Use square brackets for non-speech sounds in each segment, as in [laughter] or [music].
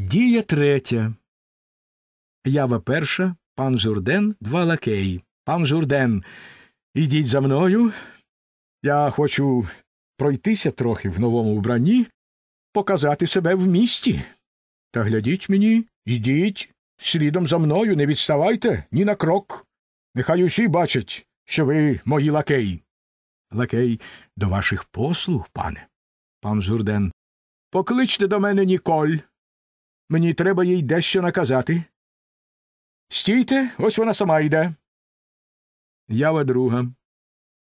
Дія третя. Ява перша. Пан Журден, два лакеї. Пан Журден. Ідіть за мною. Я хочу пройтися трохи в новому вбранні, показати себе в місті. Та глядіть мені, ідіть, слідом за мною, не відставайте ні на крок. Нехай усі бачать, що ви мої лакеї. Лакей до ваших послуг, пане. Пан Журден. Покличте до мене Ніколь. Мені треба їй дещо наказати. Стійте, ось вона сама йде. Ява друга.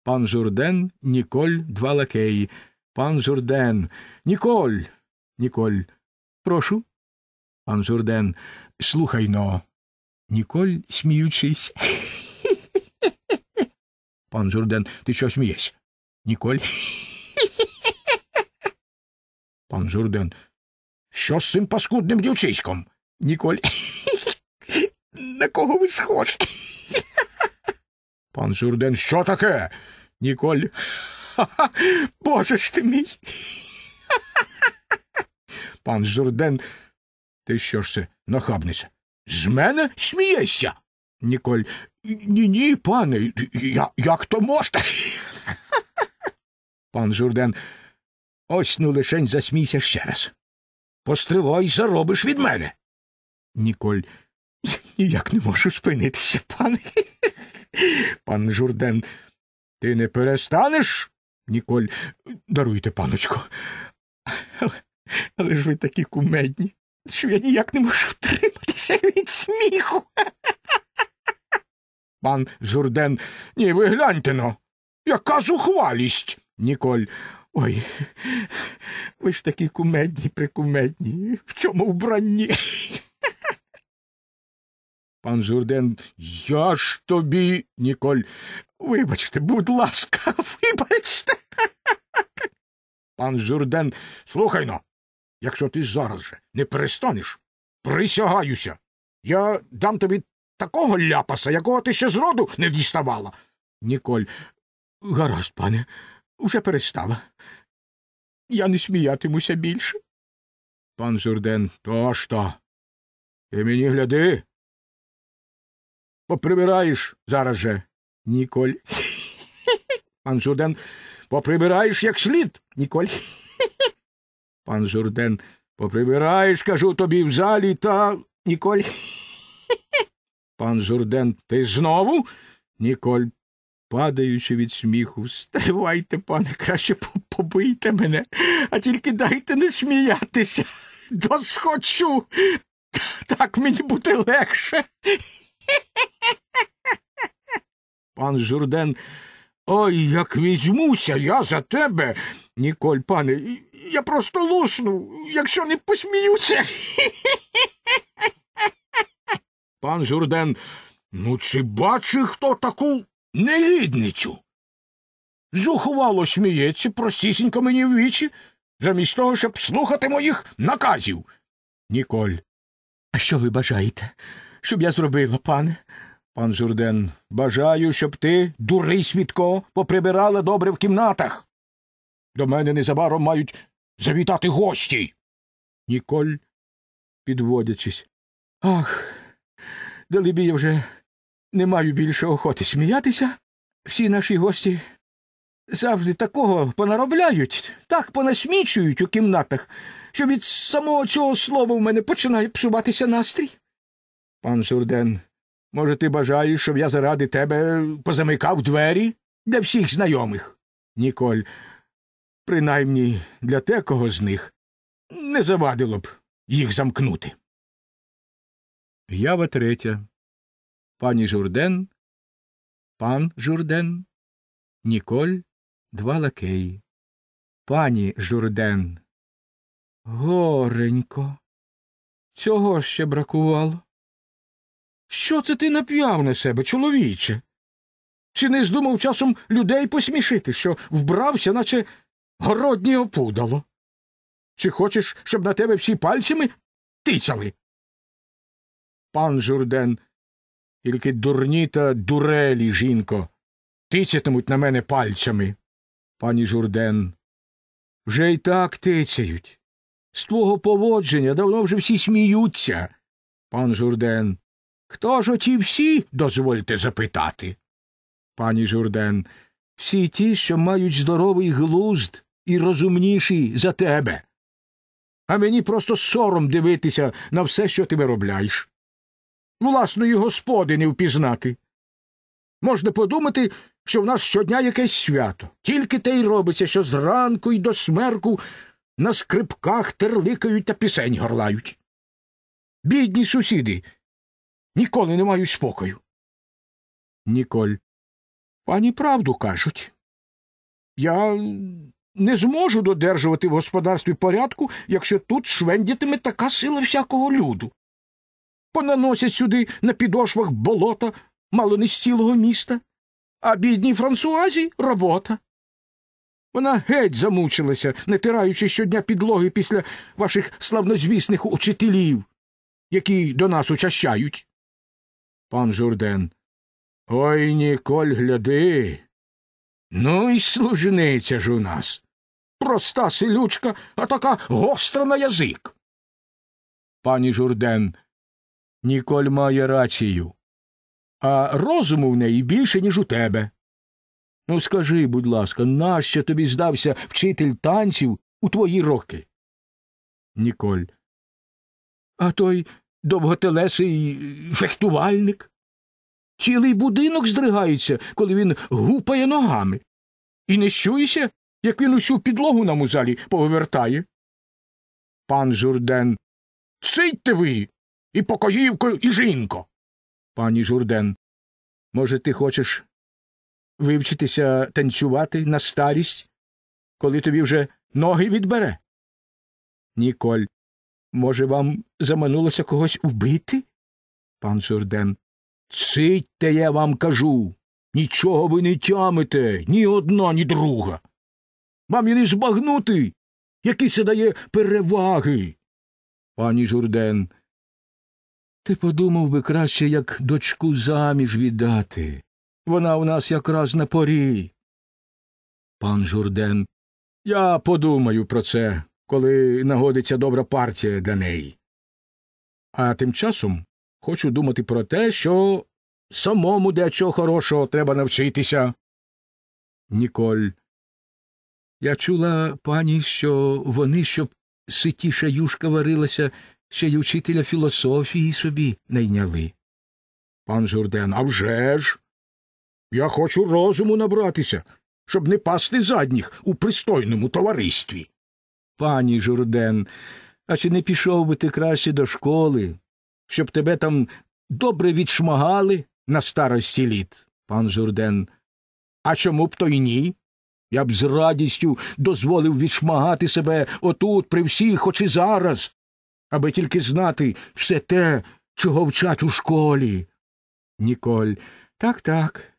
Пан Журден, Ніколь, два лакеї. Пан Журден. Ніколь. Ніколь. Прошу. Пан Журден. Слухай но. Ніколь, сміючись. [laughs] Пан Журден. Ти що смієш? Ніколь. [laughs] Пан Журден. Що з цим паскудним дівчиськом? Ніколь. [laughs] На кого ви схож? Пан Журден, що таке? Ніколь. Ха-ха, [laughs] Боже ж ти мій. [laughs] Пан Журден, ти що ж це нахабниця? З мене смієшся? Ніколь. Ні, ні, пане, я, як то можна? Пан Журден, ось ну лишень засмійся ще раз. Постривай, заробиш від мене. Ніколь. ніяк не можу спинитися, пане. Пан Журден. Ти не перестанеш? Ніколь. Даруйте, паночку. Але, ж ви такі кумедні, що я ніяк не можу втриматися від сміху. Пан Журден. Ні, ви гляньте но. Яка зухвалість, Ніколь. Ой, ви ж такі кумедні, прикумедні. В чому вбранні? Пан Журден, я ж тобі, Ніколь. Вибачте, будь ласка, вибачте. Пан Журден, слухай но, якщо ти зараз же не перестанеш, присягаюся. Я дам тобі такого ляпаса, якого ти ще з роду не діставала. Ніколь, гаразд, пане уже перестала. Я не сміятимуся більше. Пан Журден, то що? Ти мені гляди. Поприбираєш зараз же, Ніколь. [laughs] Пан Журден, поприбираєш як слід, Ніколь. [laughs] Пан Журден, поприбираєш, кажу тобі в залі та Ніколь. [laughs] Пан Журден, ти знову? Ніколь падаючи від сміху. Стривайте, пане, краще побийте мене, а тільки дайте не сміятися. Досхочу. Так мені буде легше. Пан Журден. Ой, як візьмуся, я за тебе. Ніколь, пане, я просто лусну, якщо не посміюся. Пан Журден. Ну, чи бачи хто таку негідницю. Зухвало, сміється простісінько мені в вічі, замість того, щоб слухати моїх наказів. Ніколь. А що ви бажаєте, щоб я зробила, пане? Пан Журден, бажаю, щоб ти, дурий свідко, поприбирала добре в кімнатах. До мене незабаром мають завітати гості. Ніколь, підводячись. Ах, далебі я вже не маю більше охоти сміятися. Всі наші гості завжди такого понаробляють, так понасмічують у кімнатах, що від самого цього слова в мене починає псуватися настрій. Пан Сурден, може, ти бажаєш, щоб я заради тебе позамикав двері для всіх знайомих? Ніколь, принаймні для те, кого з них не завадило б їх замкнути. Ява третя пані Журден, пан Журден, Ніколь, два лакеї. Пані Журден. Горенько. Цього ще бракувало. Що це ти нап'яв на себе, чоловіче? Чи не здумав часом людей посмішити, що вбрався, наче городнє опудало? Чи хочеш, щоб на тебе всі пальцями тицяли? Пан Журден тільки дурні та дурелі, жінко, тицятимуть на мене пальцями. Пані Журден. Вже й так тицяють. З твого поводження давно вже всі сміються. Пан Журден. Хто ж оті всі, дозвольте запитати? Пані Журден. Всі ті, що мають здоровий глузд і розумніші за тебе. А мені просто сором дивитися на все, що ти виробляєш власної господини впізнати. Можна подумати, що в нас щодня якесь свято, тільки те й робиться, що зранку й до смерку на скрипках терликають та пісень горлають. Бідні сусіди ніколи не мають спокою. Ніколь. Пані правду кажуть. Я не зможу додержувати в господарстві порядку, якщо тут швендітиме така сила всякого люду понаносять сюди на підошвах болота, мало не з цілого міста, а бідній Франсуазі робота. Вона геть замучилася, не тираючи щодня підлоги після ваших славнозвісних учителів, які до нас учащають. Пан Журден. Ой, Ніколь, гляди. Ну і служниця ж у нас. Проста селючка, а така гостра на язик. Пані Журден. Ніколь має рацію. А розуму в неї більше, ніж у тебе. Ну, скажи, будь ласка, нащо тобі здався вчитель танців у твої роки? Ніколь. А той довготелесий фехтувальник. Цілий будинок здригається, коли він гупає ногами. І не щуєшся, як він усю підлогу нам у залі повивертає. Пан Журден. Цитьте ви і покоївкою, і жінко. Пані Журден, може, ти хочеш вивчитися танцювати на старість, коли тобі вже ноги відбере? Ніколь, може, вам заманулося когось убити? Пан Журден. Цитьте, я вам кажу. Нічого ви не тямите, ні одна, ні друга. Вам і не збагнути, які це дає переваги. Пані Журден, ти подумав би краще, як дочку заміж віддати. Вона у нас якраз на порі. Пан Журден. Я подумаю про це, коли нагодиться добра партія для неї. А тим часом хочу думати про те, що самому дечого хорошого треба навчитися. Ніколь. Я чула пані, що вони, щоб ситіша юшка варилася, ще й учителя філософії собі найняли. Пан Журден, «А вже ж! Я хочу розуму набратися, щоб не пасти задніх у пристойному товаристві. Пані Журден, а чи не пішов би ти краще до школи, щоб тебе там добре відшмагали на старості літ? Пан Журден. А чому б то й ні? Я б з радістю дозволив відшмагати себе отут при всіх, хоч і зараз, аби тільки знати все те, чого вчать у школі. Ніколь. Так, так.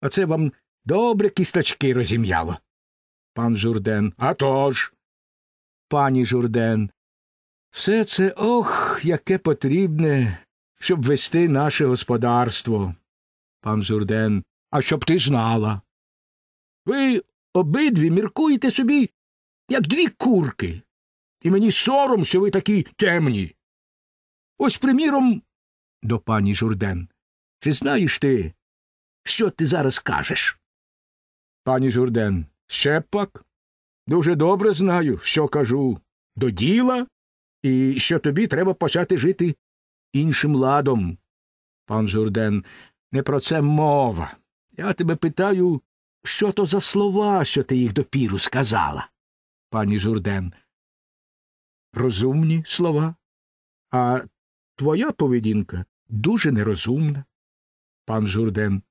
А це вам добре кісточки розім'яло. Пан Журден. «А тож!» Пані Журден. Все це ох, яке потрібне, щоб вести наше господарство. Пан Журден. А щоб ти знала. Ви обидві міркуєте собі, як дві курки. І мені сором, що ви такі темні. Ось, приміром, до пані Журден, чи знаєш ти, що ти зараз кажеш? Пані Журден, ще пак. Дуже добре знаю, що кажу до діла і що тобі треба почати жити іншим ладом. Пан Журден, не про це мова. Я тебе питаю, що то за слова, що ти їх допіру сказала. Пані Журден, розумні слова, а твоя поведінка дуже нерозумна. Пан Журден.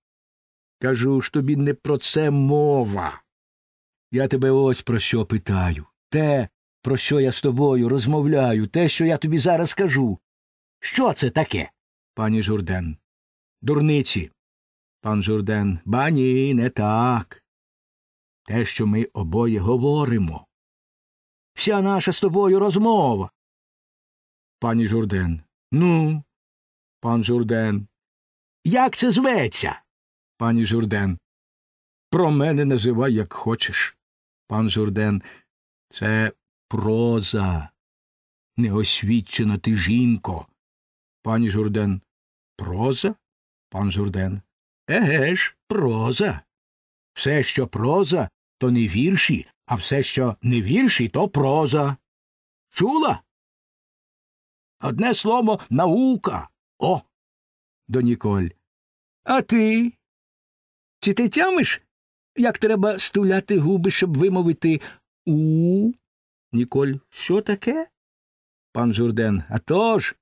Кажу ж тобі не про це мова. Я тебе ось про що питаю. Те, про що я з тобою розмовляю, те, що я тобі зараз кажу. Що це таке? пані Журден. Дурниці. Пан Журден. Ба ні, не так. Те, що ми обоє говоримо вся наша з тобою розмова. Пані Журден. Ну, пан Журден. Як це зветься? Пані Журден. Про мене називай, як хочеш. Пан Журден. Це проза. Неосвідчена ти жінко. Пані Журден. Проза? Пан Журден. Еге ж, проза. Все, що проза, то не вірші, а все, що не вірші, то проза. Чула? Одне слово наука. О. до Ніколь. А ти? Чи ти тямиш, як треба стуляти губи, щоб вимовити у. Ніколь. Що таке? Пан Журден. «А тож,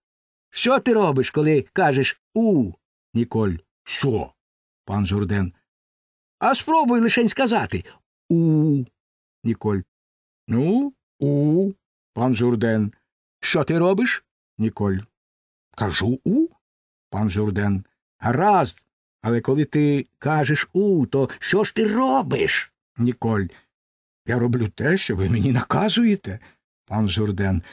Що ти робиш, коли кажеш у. Ніколь. Що? Пан Журден. А спробуй лишень сказати у. Ніколь. Ну, у. Пан Журден. Що ти робиш? Ніколь. Кажу у. Пан Журден. Гаразд. Але коли ти кажеш у, то що ж ти робиш? Ніколь. Я роблю те, що ви мені наказуєте. Пан Журден.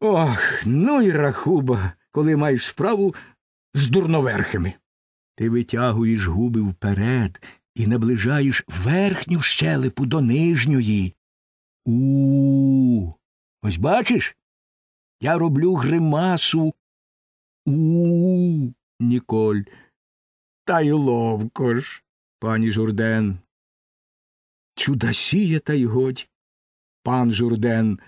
Ох, ну й рахуба, коли маєш справу з дурноверхими. Ти витягуєш губи вперед, і наближаєш верхню щелепу до нижньої. У, -у, у Ось бачиш? Я роблю гримасу. У, -у, -у Ніколь. Та й ловко ж, пані Журден. Чудасіє, та й годь. Пан Журден.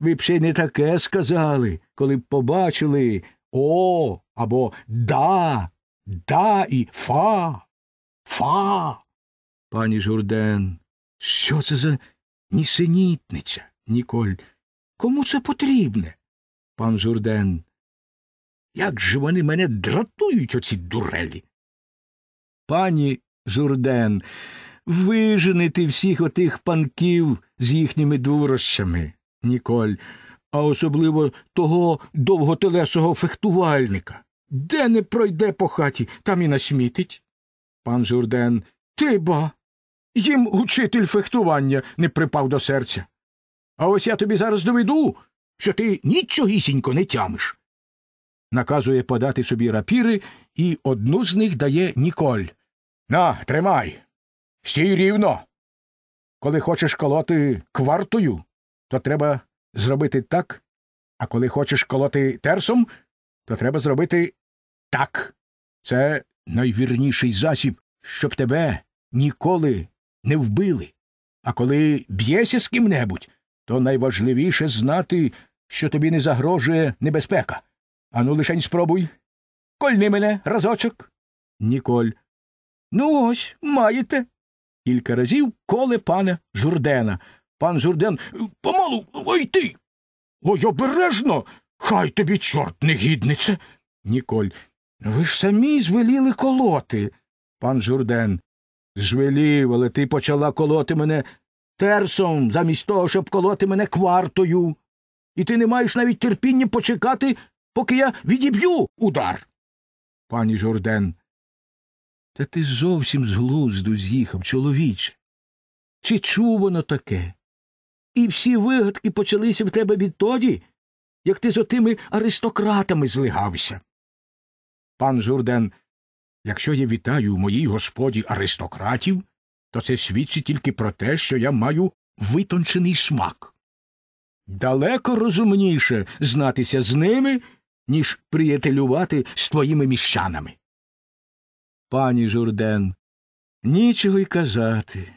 Ви б ще й не таке сказали, коли б побачили о або да, да і фа. Фа. Пані Журден. Що це за нісенітниця, Ніколь? Кому це потрібне? Пан Журден. Як же вони мене дратують, оці дурелі? Пані Журден, виженити всіх отих панків з їхніми дурощами, Ніколь, а особливо того довготелесого фехтувальника. Де не пройде по хаті, там і насмітить. Пан Журден. Ти ба. Їм учитель фехтування не припав до серця. А ось я тобі зараз доведу, що ти нічогісінько не тямиш. Наказує подати собі рапіри і одну з них дає Ніколь. На, тримай. Стій рівно. Коли хочеш колоти квартою, то треба зробити так, а коли хочеш колоти терсом, то треба зробити так. Це найвірніший засіб, щоб тебе ніколи не вбили. А коли б'єся з ким-небудь, то найважливіше знати, що тобі не загрожує небезпека. Ану, лишень спробуй. Кольни мене разочок. Ніколь. Ну, ось маєте. Кілька разів коле пана Журдена. Пан Журден. Помалу ой ти. Ой обережно. Хай тобі, чорт, негіднице. Ніколь. Ви ж самі звеліли колоти. Пан Журден. Звелів, але ти почала колоти мене терсом, замість того, щоб колоти мене квартою. І ти не маєш навіть терпіння почекати, поки я відіб'ю удар. Пані Журден. Та ти зовсім з глузду з'їхав, чоловіче. Чи чув воно таке? І всі вигадки почалися в тебе відтоді, як ти з отими аристократами злигався пан Журден, якщо я вітаю у моїй господі аристократів, то це свідчить тільки про те, що я маю витончений смак. Далеко розумніше знатися з ними, ніж приятелювати з твоїми міщанами. Пані Журден, нічого й казати.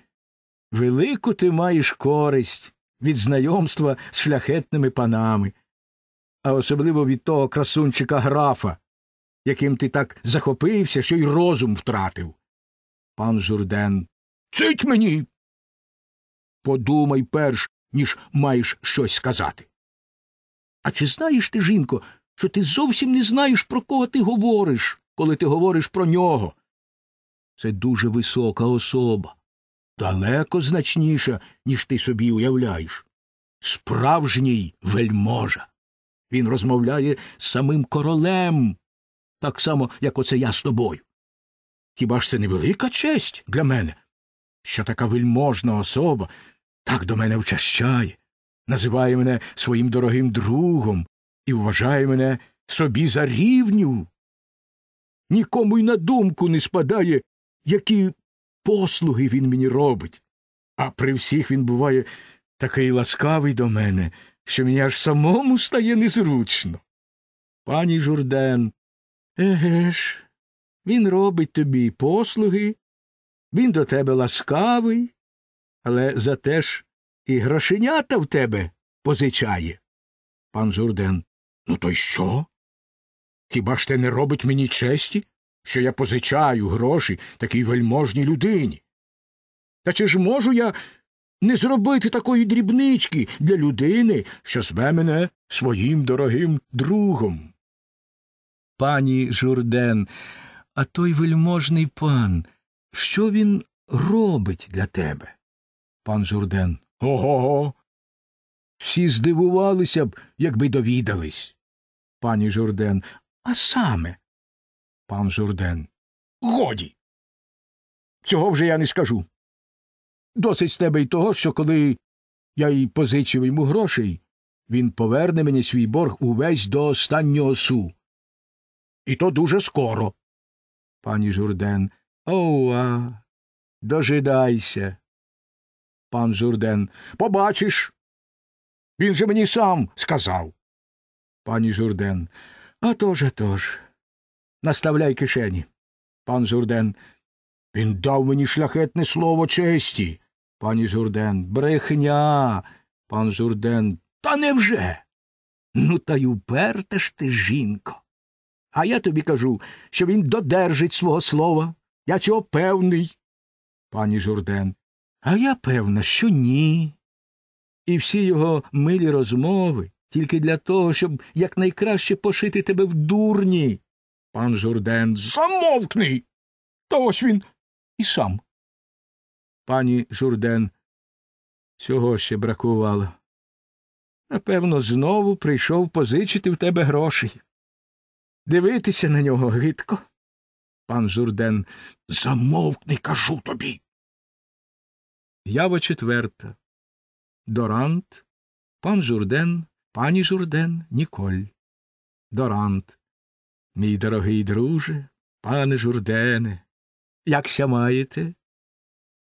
Велику ти маєш користь від знайомства з шляхетними панами, а особливо від того красунчика графа, яким ти так захопився, що й розум втратив. Пан Журден. Цить мені. Подумай перш, ніж маєш щось сказати. А чи знаєш ти, жінко, що ти зовсім не знаєш, про кого ти говориш, коли ти говориш про нього? Це дуже висока особа, далеко значніша, ніж ти собі уявляєш. Справжній вельможа. Він розмовляє з самим королем, так само, як оце я з тобою. Хіба ж це не велика честь для мене, що така вельможна особа так до мене вчащає, називає мене своїм дорогим другом і вважає мене собі за рівню? Нікому й на думку не спадає, які послуги він мені робить, а при всіх він буває такий ласкавий до мене, що мені аж самому стає незручно. Пані Журден, Еге ж, він робить тобі послуги, він до тебе ласкавий, але зате ж і грошенята в тебе позичає. Пан Журден. Ну, то й що? Хіба ж те не робить мені честі, що я позичаю гроші такій вельможній людині? Та чи ж можу я не зробити такої дрібнички для людини, що зве мене своїм дорогим другом? пані Журден, а той вельможний пан, що він робить для тебе? Пан Журден. Ого. го Всі здивувалися б, якби довідались. Пані Журден. А саме. Пан Журден. Годі. Цього вже я не скажу. Досить з тебе й того, що коли я й позичив йому грошей, він поверне мені свій борг увесь до останнього су і то дуже скоро. Пані Журден. Оуа. Дожидайся. Пан Журден. Побачиш. Він же мені сам сказав. Пані Журден. «А ж а тож. Наставляй кишені. Пан Журден. Він дав мені шляхетне слово честі. Пані Журден. Брехня. Пан Журден. Та невже? Ну, та й уперта ж ти, жінко. А я тобі кажу, що він додержить свого слова. Я цього певний. Пані Журден. А я певна, що ні. І всі його милі розмови тільки для того, щоб якнайкраще пошити тебе в дурні. Пан Журден. Замовкни. Та ось він і сам. Пані Журден. Цього ще бракувало. Напевно, знову прийшов позичити в тебе грошей. Дивитися на нього гидко. Пан Журден замовкни, кажу тобі. Ява четверта. Дорант, пан Журден, пані Журден, Ніколь. Дорант. Мій дорогий друже, пане Журдене, якся маєте?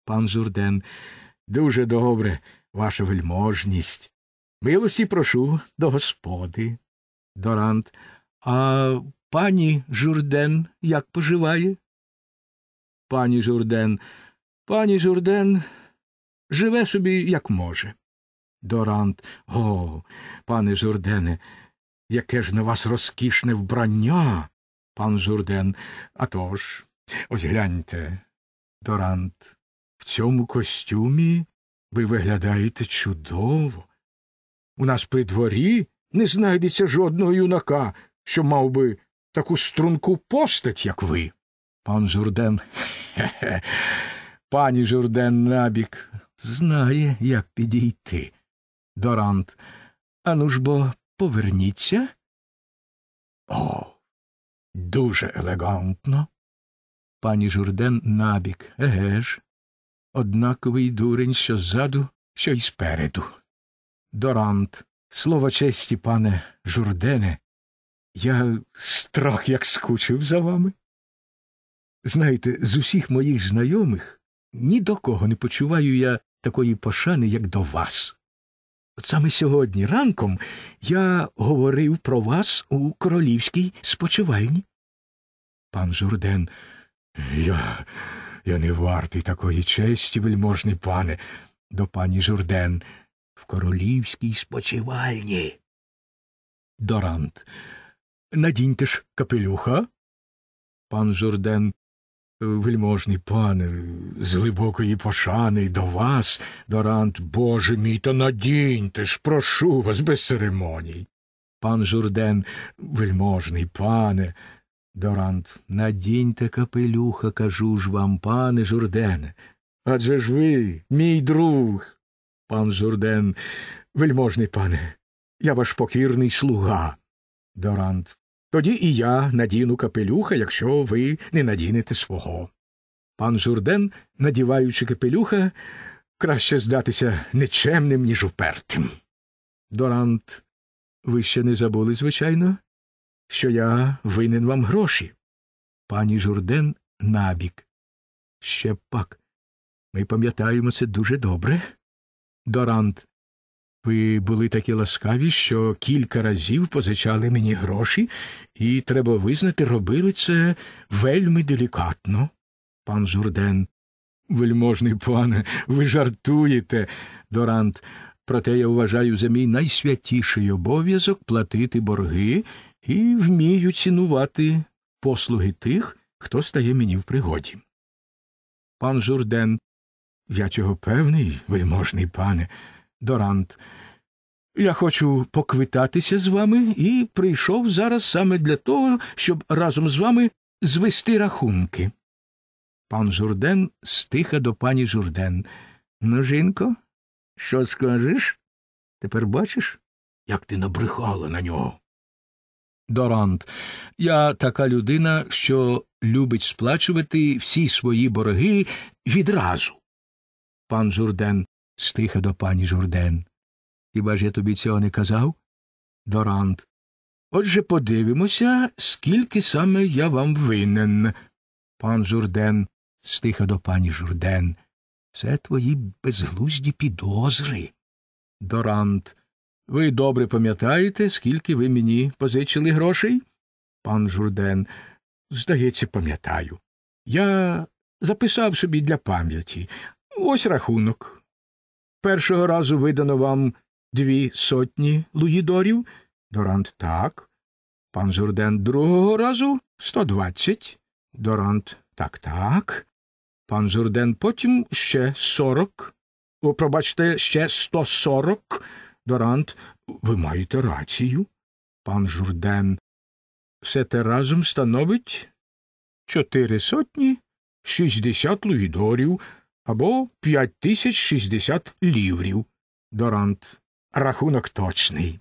Пан Журден. Дуже добре, ваша вельможність. Милості прошу до господи. Дорант. А пані Журден як поживає? Пані Журден, пані Журден живе собі, як може. Дорант, о, пане Журдене, яке ж на вас розкішне вбрання. Пан Журден, «А тож, ось гляньте. Дорант, в цьому костюмі ви виглядаєте чудово. У нас при дворі не знайдеться жодного юнака що мав би таку струнку постать, як ви. Пан Журден. Хе-хе. Пані Журден набік знає, як підійти. Дорант. Ану ж бо поверніться. О, дуже елегантно. Пані Журден набік. Еге ж. Однаковий дурень що ззаду, що й спереду. Дорант. Слово честі, пане Журдене, я страх як скучив за вами. Знаєте, з усіх моїх знайомих ні до кого не почуваю я такої пошани, як до вас. От саме сьогодні ранком я говорив про вас у королівській спочивальні. Пан Журден, я я не вартий такої честі, вельможний пане, до пані Журден в королівській спочивальні. Дорант надіньте ж капелюха. Пан Журден, «Е, вельможний пане, з глибокої пошани до вас, дорант, боже мій, то надіньте ж, прошу вас, без церемоній. Пан Журден, вельможний пане. Дорант, надіньте капелюха, кажу ж вам, пане Журдене. Адже ж ви, мій друг. Пан Журден, вельможний пане, я ваш покірний слуга. Дорант, тоді і я надіну капелюха, якщо ви не надінете свого. Пан Журден, надіваючи капелюха, краще здатися нечемним, ніж упертим. Дорант, ви ще не забули, звичайно, що я винен вам гроші. Пані Журден набік. Ще пак. Ми пам'ятаємо це дуже добре. Дорант. Ви були такі ласкаві, що кілька разів позичали мені гроші, і, треба визнати, робили це вельми делікатно. Пан Журден. Вельможний пане, ви жартуєте, Дорант. Проте я вважаю за мій найсвятіший обов'язок платити борги і вмію цінувати послуги тих, хто стає мені в пригоді. Пан Журден. Я цього певний, вельможний пане. Дорант. Я хочу поквитатися з вами і прийшов зараз саме для того, щоб разом з вами звести рахунки. Пан Журден стиха до пані Журден. Ну, жінко, що скажеш? Тепер бачиш, як ти набрехала на нього. Дорант, я така людина, що любить сплачувати всі свої борги відразу. Пан Журден стиха до пані Журден. Хіба ж я тобі цього не казав? Дорант. Отже, подивимося, скільки саме я вам винен. Пан Журден, стиха до пані Журден. Це твої безглузді підозри. Дорант. Ви добре пам'ятаєте, скільки ви мені позичили грошей? Пан Журден. Здається, пам'ятаю. Я записав собі для пам'яті. Ось рахунок. Першого разу видано вам дві сотні луїдорів? Дорант так. Пан Журден другого разу сто двадцять. Дорант так, так. Пан Журден потім ще сорок. О, пробачте, ще сто сорок. Дорант, ви маєте рацію. Пан Журден. Все те разом становить чотири сотні шістдесят луїдорів або 5060 ліврів. Дорант. Рахунок точний.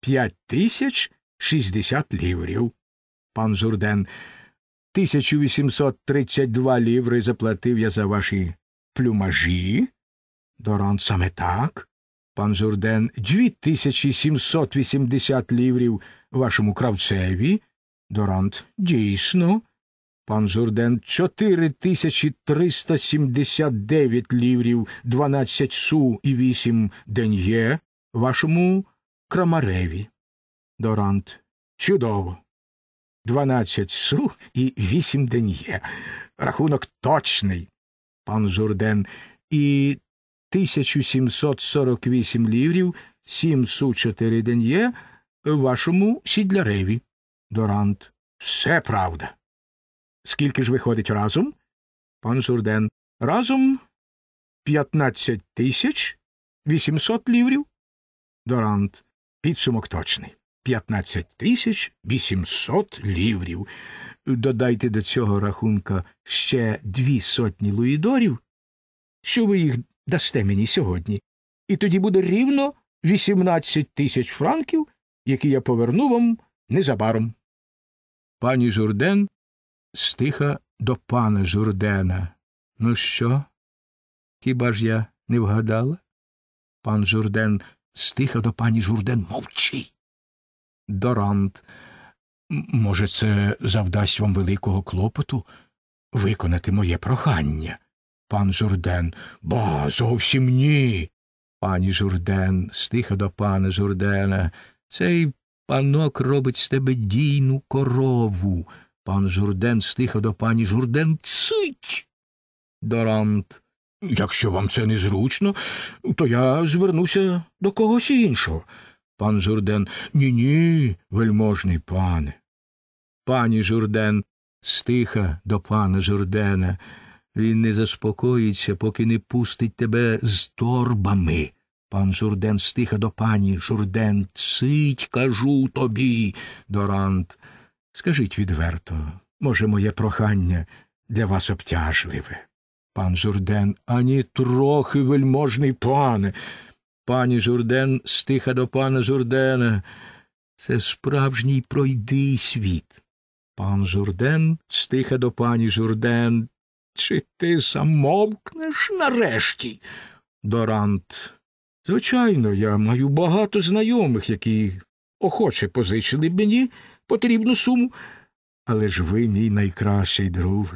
5060 ліврів. Пан Журден. 1832 ліври заплатив я за ваші плюмажі. Дорант саме так. Пан Журден 2780 ліврів вашому кравцеві. Дорант. Дійсно. Пан Журден 4379 ліврів, 12 шу і 8 ден'є вашому крамареві. Дорант. Чудово. 12 су і 8 ден'є. Рахунок точний. Пан Журден. І 1748 ліврів, 7 су 4 ден'є вашому сідляреві. Дорант. Все правда. Скільки ж виходить разом? Пан Журден. Разом 15 тисяч вісімсот ліврів. Дорант. Підсумок точний. П'ятнадцять тисяч вісімсот ліврів. Додайте до цього рахунка ще дві сотні луїдорів, що ви їх дасте мені сьогодні, і тоді буде рівно вісімнадцять тисяч франків, які я поверну вам незабаром. Пані Журден стиха до пана Журдена. Ну що? Хіба ж я не вгадала? Пан Журден стиха до пані Журден мовчи. Дорант. Може, це завдасть вам великого клопоту виконати моє прохання. Пан Журден. Ба, зовсім ні. Пані Журден, стиха до пана Журдена. Цей панок робить з тебе дійну корову. Пан Журден стиха до пані Журден цить. Дорант. Якщо вам це незручно, то я звернуся до когось іншого. Пан Журден. Ні, ні, вельможний пане. Пані Журден, стиха до пана Журдена. Він не заспокоїться, поки не пустить тебе з торбами. Пан Журден стиха до пані Журден. Цить, кажу тобі, Дорант. Скажіть відверто, може, моє прохання для вас обтяжливе. Пан Журден, ані трохи вельможний пане. Пані Журден стиха до пана Журдена. Це справжній пройди світ. Пан Журден стиха до пані Журден. Чи ти замовкнеш нарешті? Дорант. Звичайно, я маю багато знайомих, які охоче позичили б мені потрібну суму. Але ж ви мій найкращий друг.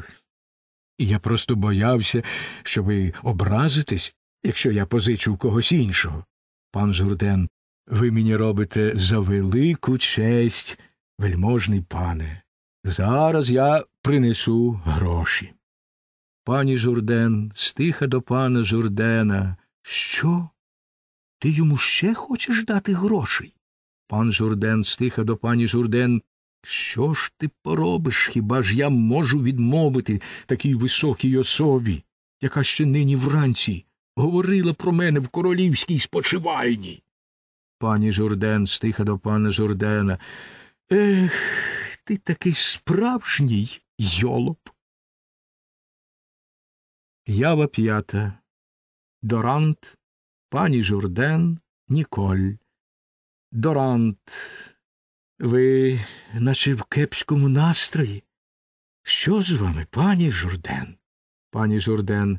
І я просто боявся, що ви образитесь, якщо я позичу в когось іншого. Пан Журден, ви мені робите за велику честь, вельможний пане. Зараз я принесу гроші. Пані Журден, стиха до пана Журдена. Що? Ти йому ще хочеш дати грошей? Пан Журден стиха до пані Журден. Що ж ти поробиш? Хіба ж я можу відмовити такій високій особі, яка ще нині вранці говорила про мене в королівській спочивальні? Пані Журден стиха до пана Журдена. Ех, ти такий справжній йолоп. Ява п'ята. Дорант, пані Журден, Ніколь. Дорант, ви наче в кепському настрої. Що з вами, пані Журден? Пані Журден,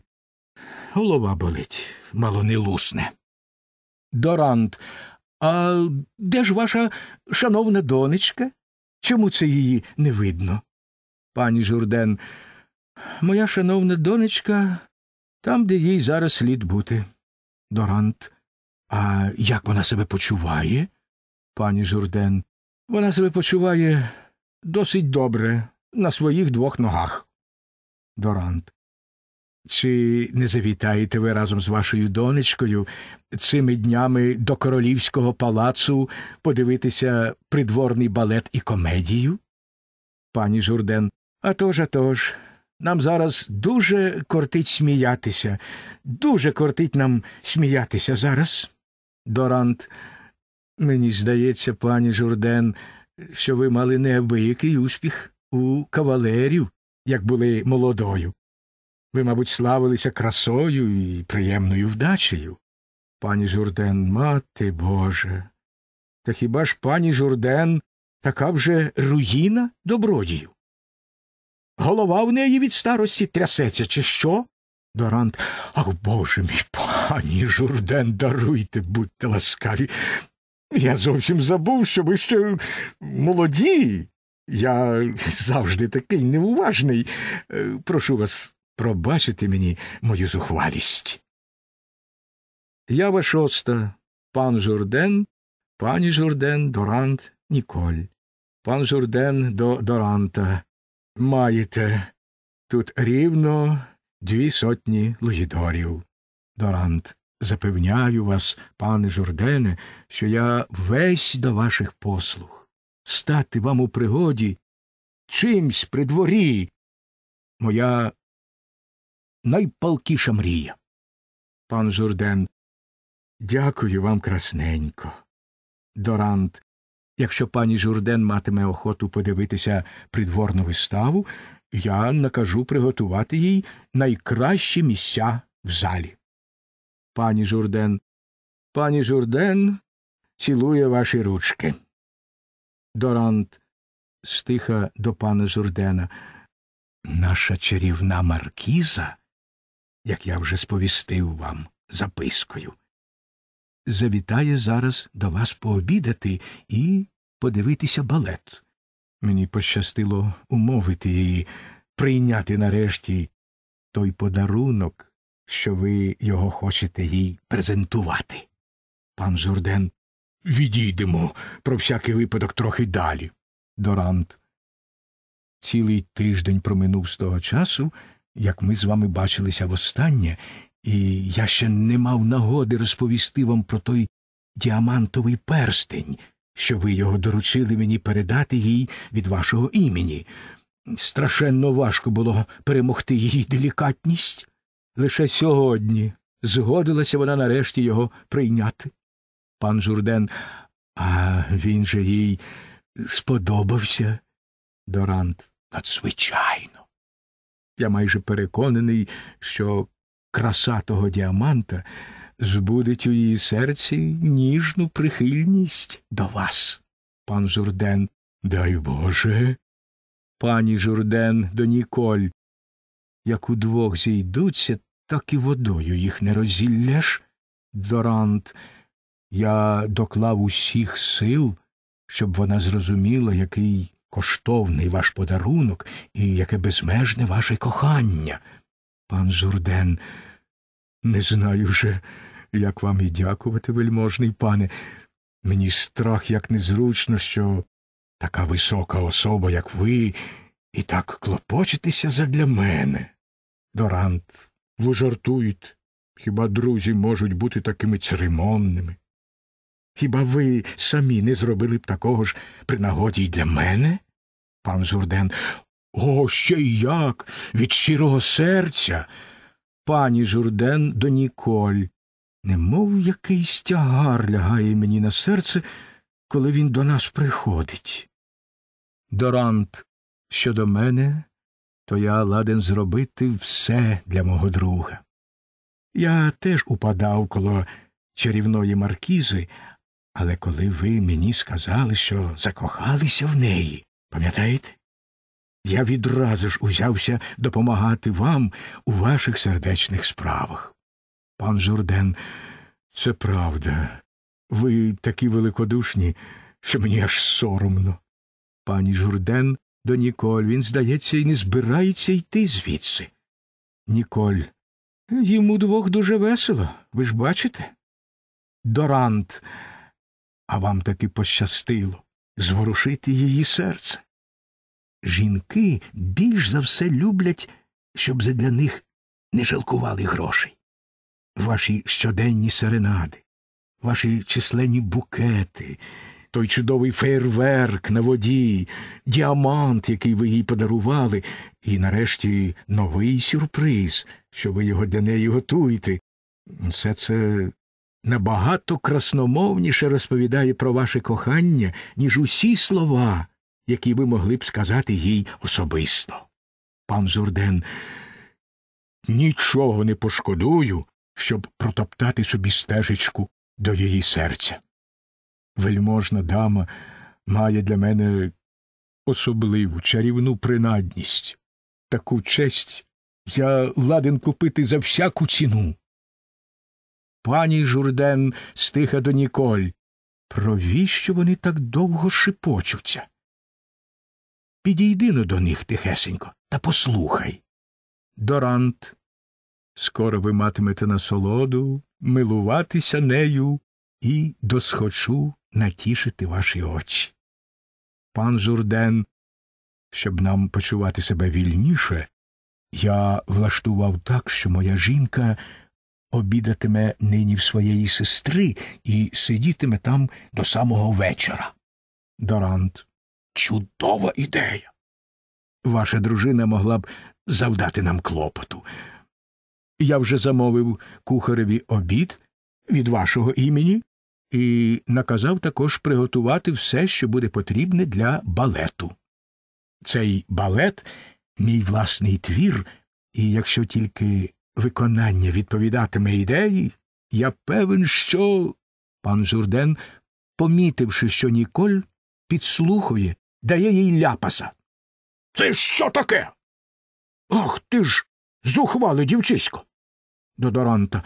голова болить, мало не лусне. Дорант, а де ж ваша шановна донечка? Чому це її не видно? Пані Журден, моя шановна донечка, там, де їй зараз слід бути. Дорант, а як вона себе почуває? пані Журден. Вона себе почуває досить добре на своїх двох ногах. Дорант. Чи не завітаєте ви разом з вашою донечкою цими днями до королівського палацу подивитися придворний балет і комедію? Пані Журден. «А тож, а тож. Нам зараз дуже кортить сміятися. Дуже кортить нам сміятися зараз. Дорант. Мені здається, пані Журден, що ви мали неабиякий успіх у кавалерів, як були молодою. Ви, мабуть, славилися красою і приємною вдачею. Пані Журден, мати Боже. Та хіба ж пані Журден така вже руїна добродію? Голова в неї від старості трясеться, чи що? Дорант. Ах, Боже мій пані Журден, даруйте, будьте ласкаві. Я зовсім забув, що ви ще молоді. Я завжди такий неуважний. Е, прошу вас пробачити мені мою зухвалість. Ява шоста. Пан Журден, пані Журден, Дорант, Ніколь. Пан Журден до Доранта. Маєте тут рівно дві сотні луїдорів. Дорант. Запевняю вас, пане Жордене, що я весь до ваших послуг. Стати вам у пригоді чимсь при дворі. Моя найпалкіша мрія. Пан Журден, дякую вам красненько. Дорант, якщо пані Журден матиме охоту подивитися придворну виставу, я накажу приготувати їй найкращі місця в залі пані Журден. Пані Журден цілує ваші ручки. Дорант стиха до пана Журдена. Наша чарівна маркіза, як я вже сповістив вам запискою, завітає зараз до вас пообідати і подивитися балет. Мені пощастило умовити її, прийняти нарешті той подарунок, що ви його хочете їй презентувати. Пан Журден, відійдемо про всякий випадок трохи далі. Дорант. Цілий тиждень проминув з того часу, як ми з вами бачилися востаннє, і я ще не мав нагоди розповісти вам про той діамантовий перстень, що ви його доручили мені передати їй від вашого імені. Страшенно важко було перемогти її делікатність. Лише сьогодні згодилася вона нарешті його прийняти. Пан Журден, а він же їй сподобався. Дорант, надзвичайно. Я майже переконаний, що краса того діаманта збудить у її серці ніжну прихильність до вас. Пан Журден, дай Боже. Пані Журден до Ніколь. Як удвох зійдуться, так і водою їх не розіллєш. Дорант, я доклав усіх сил, щоб вона зрозуміла, який коштовний ваш подарунок і яке безмежне ваше кохання. Пан Зурден, не знаю вже, як вам і дякувати, вельможний пане. Мені страх, як незручно, що така висока особа, як ви, і так клопочитеся задля мене. Дорант ви жартуєте. Хіба друзі можуть бути такими церемонними? Хіба ви самі не зробили б такого ж при нагоді й для мене? Пан Журден. О, ще й як. Від щирого серця. Пані Журден до Ніколь. Немов якийсь тягар лягає мені на серце, коли він до нас приходить. Дорант, щодо мене, то я ладен зробити все для мого друга. Я теж упадав коло чарівної маркізи, але коли ви мені сказали, що закохалися в неї, пам'ятаєте? Я відразу ж узявся допомагати вам у ваших сердечних справах. Пан Журден, це правда. Ви такі великодушні, що мені аж соромно. Пані Журден до Ніколь. Він, здається, і не збирається йти звідси. Ніколь. Йому двох дуже весело, ви ж бачите? Дорант, а вам таки пощастило зворушити її серце. Жінки більш за все люблять, щоб задля них не жалкували грошей. Ваші щоденні серенади, ваші численні букети той чудовий фейерверк на воді, діамант, який ви їй подарували, і, нарешті, новий сюрприз, що ви його для неї готуєте. Все це набагато красномовніше розповідає про ваше кохання, ніж усі слова, які ви могли б сказати їй особисто. Пан Зурден, нічого не пошкодую, щоб протоптати собі стежечку до її серця вельможна дама має для мене особливу чарівну принадність. Таку честь я ладен купити за всяку ціну. Пані Журден стиха до Ніколь. Провіщо вони так довго шипочуться? Підійди но до них тихесенько, та послухай. Дорант, скоро ви матимете насолоду, милуватися нею і досхочу натішити ваші очі. Пан Журден, щоб нам почувати себе вільніше, я влаштував так, що моя жінка обідатиме нині в своєї сестри і сидітиме там до самого вечора. Дорант. Чудова ідея. Ваша дружина могла б завдати нам клопоту. Я вже замовив кухареві обід від вашого імені і наказав також приготувати все, що буде потрібне для балету. Цей балет мій власний твір, і якщо тільки виконання відповідатиме ідеї, я певен, що. Пан Журден, помітивши, що Ніколь підслухує, дає їй ляпаса. Це що таке? Ах ти ж, зухвали, дівчисько. До Доранта.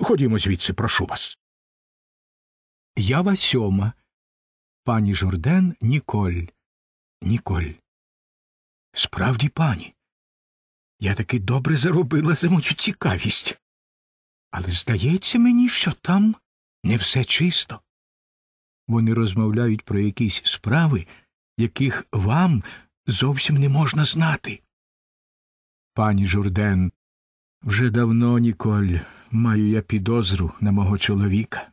Ходімо звідси, прошу вас. Я сьома. Пані Журден Ніколь. Ніколь. Справді, пані. Я таки добре заробила за мою цікавість. Але здається мені, що там не все чисто. Вони розмовляють про якісь справи, яких вам зовсім не можна знати. Пані Журден, вже давно, Ніколь, маю я підозру на мого чоловіка.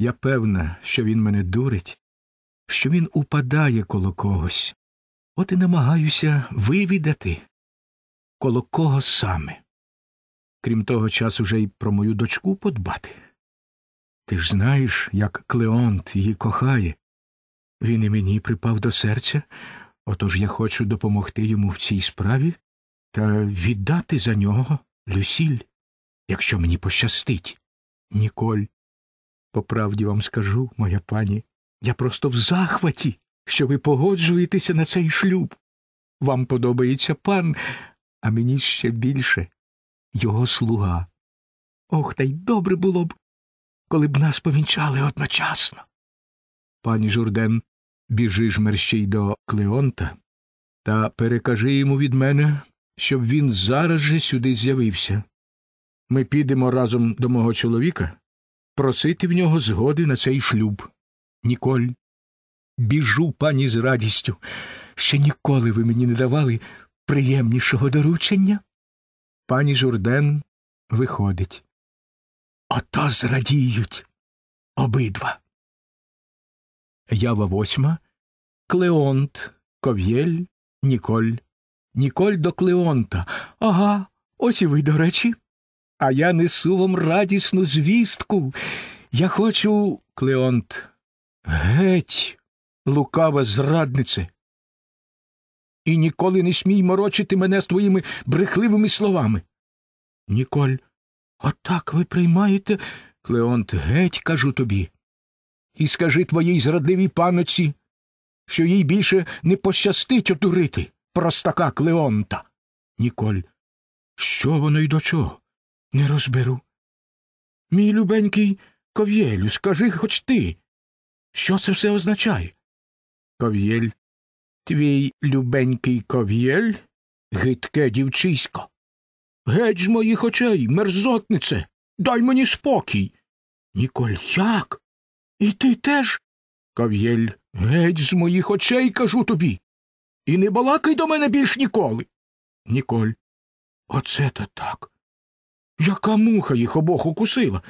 Я певна, що він мене дурить, що він упадає коло когось. От і намагаюся вивідати, коло кого саме. Крім того, час уже й про мою дочку подбати. Ти ж знаєш, як Клеонт її кохає. Він і мені припав до серця, отож я хочу допомогти йому в цій справі та віддати за нього Люсіль, якщо мені пощастить. Ніколь, по правді вам скажу, моя пані, я просто в захваті, що ви погоджуєтеся на цей шлюб. Вам подобається пан, а мені ще більше його слуга. Ох, та й добре було б, коли б нас помічали одночасно. Пані Журден, біжи ж мерщій до Клеонта та перекажи йому від мене, щоб він зараз же сюди з'явився. Ми підемо разом до мого чоловіка просити в нього згоди на цей шлюб. Ніколь, біжу пані з радістю. Ще ніколи ви мені не давали приємнішого доручення. Пані Журден виходить. Ото зрадіють обидва. Ява восьма. Клеонт, Ков'єль, Ніколь. Ніколь до Клеонта. Ага, ось і ви, до речі а я несу вам радісну звістку. Я хочу. Клеонт. Геть, лукава зраднице. І ніколи не смій морочити мене з твоїми брехливими словами. Ніколь, отак ви приймаєте. Клеонт, геть кажу тобі. І скажи твоїй зрадливій паноці, що їй більше не пощастить одурити простака Клеонта. Ніколь. Що воно й до чого? Не розберу. Мій любенький ков'єлю, скажи хоч ти. Що це все означає? Ков'єль. Твій любенький ков'єль? Гидке дівчисько. Геть з моїх очей, мерзотнице. Дай мені спокій. Ніколь як? І ти теж? Ков'єль, геть з моїх очей, кажу тобі. І не балакай до мене більш ніколи. Ніколь. Оце то так. Яка муха їх обох укусила.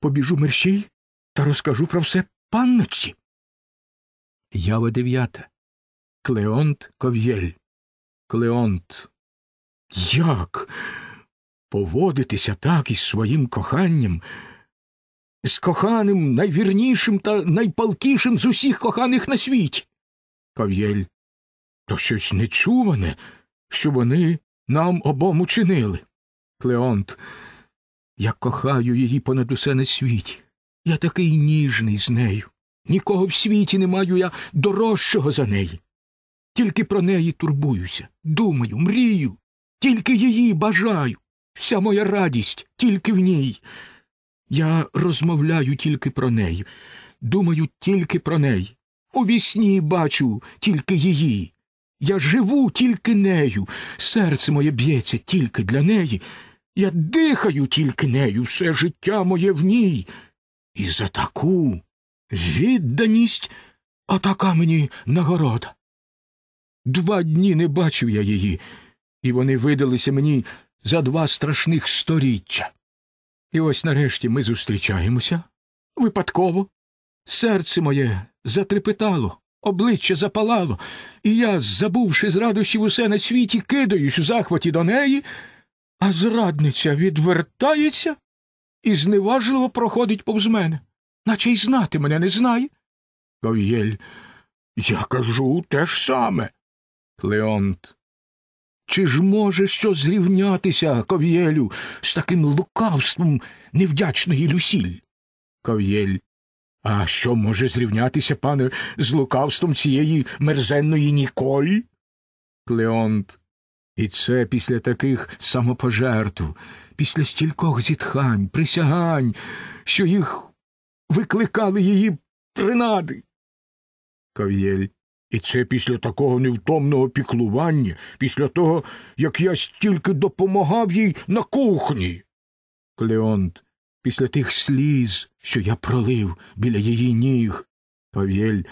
Побіжу мерщій та розкажу про все панночці. Ява дев'ята. Клеонт Ков'єль. Клеонт. Як поводитися так із своїм коханням, з коханим найвірнішим та найпалкішим з усіх коханих на світі? Ков'єль. То щось нечуване, що вони нам обом учинили. Клеонт, я кохаю її понад усе на світі. Я такий ніжний з нею. Нікого в світі не маю я дорожчого за неї. Тільки про неї турбуюся, думаю, мрію, тільки її бажаю. Вся моя радість тільки в ній. Я розмовляю тільки про неї, думаю тільки про неї. У вісні бачу тільки її. Я живу тільки нею, серце моє б'ється тільки для неї. Я дихаю тільки нею все життя моє в ній. І за таку відданість отака мені нагорода. Два дні не бачив я її, і вони видалися мені за два страшних сторіччя. І ось нарешті ми зустрічаємося випадково. Серце моє затрепетало, обличчя запалало, і я, забувши з радощів усе на світі, кидаюсь у захваті до неї а зрадниця відвертається і зневажливо проходить повз мене, наче й знати мене не знає. Ков'єль, я кажу те ж саме. Леонт. Чи ж може що зрівнятися, ков'єлю, з таким лукавством невдячної Люсіль? Ков'єль. А що може зрівнятися, пане, з лукавством цієї мерзенної Ніколь? Клеонт. І це після таких самопожертв, після стількох зітхань, присягань, що їх викликали її принади. Кав'єль. І це після такого невтомного піклування, після того, як я стільки допомагав їй на кухні. Клеонт, після тих сліз, що я пролив біля її ніг. Пав'єль,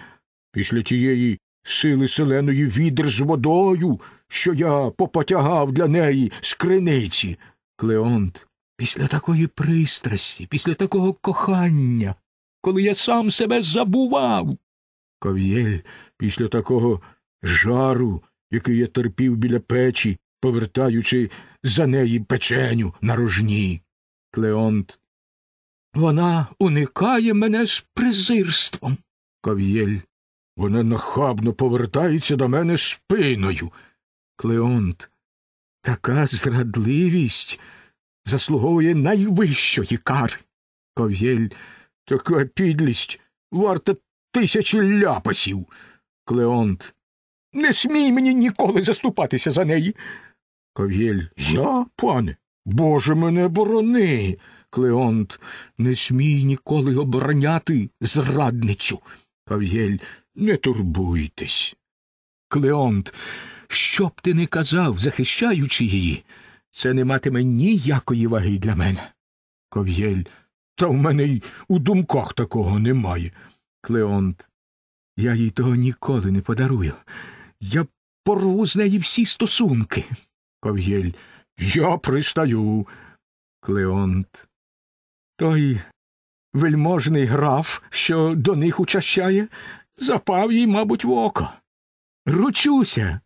після тієї сили селеної відер з водою, що я попотягав для неї з криниці. Клеонт, після такої пристрасті, після такого кохання, коли я сам себе забував. Кав'єль, після такого жару, який я терпів біля печі, повертаючи за неї печеню на рожні. Клеонт. Вона уникає мене з презирством. Ков'єль. Вона нахабно повертається до мене спиною. Клеонт, така зрадливість заслуговує найвищої кари. Ков'єль, така підлість варта тисячі ляпасів. Клеонт. Не смій мені ніколи заступатися за неї. Ков'єль. Я, пане? Боже мене борони. Клеонт, не смій ніколи обороняти зрадницю. Кав'єль, не турбуйтесь. Клеонт, що б ти не казав, захищаючи її, це не матиме ніякої ваги для мене. Ков'єль, та в мене й у думках такого немає. Клеонт, я їй того ніколи не подарую. Я порву з неї всі стосунки. Ков'єль, я пристаю. Клеонт. Той вельможний граф, що до них учащає, запав їй, мабуть, в око. Ручуся,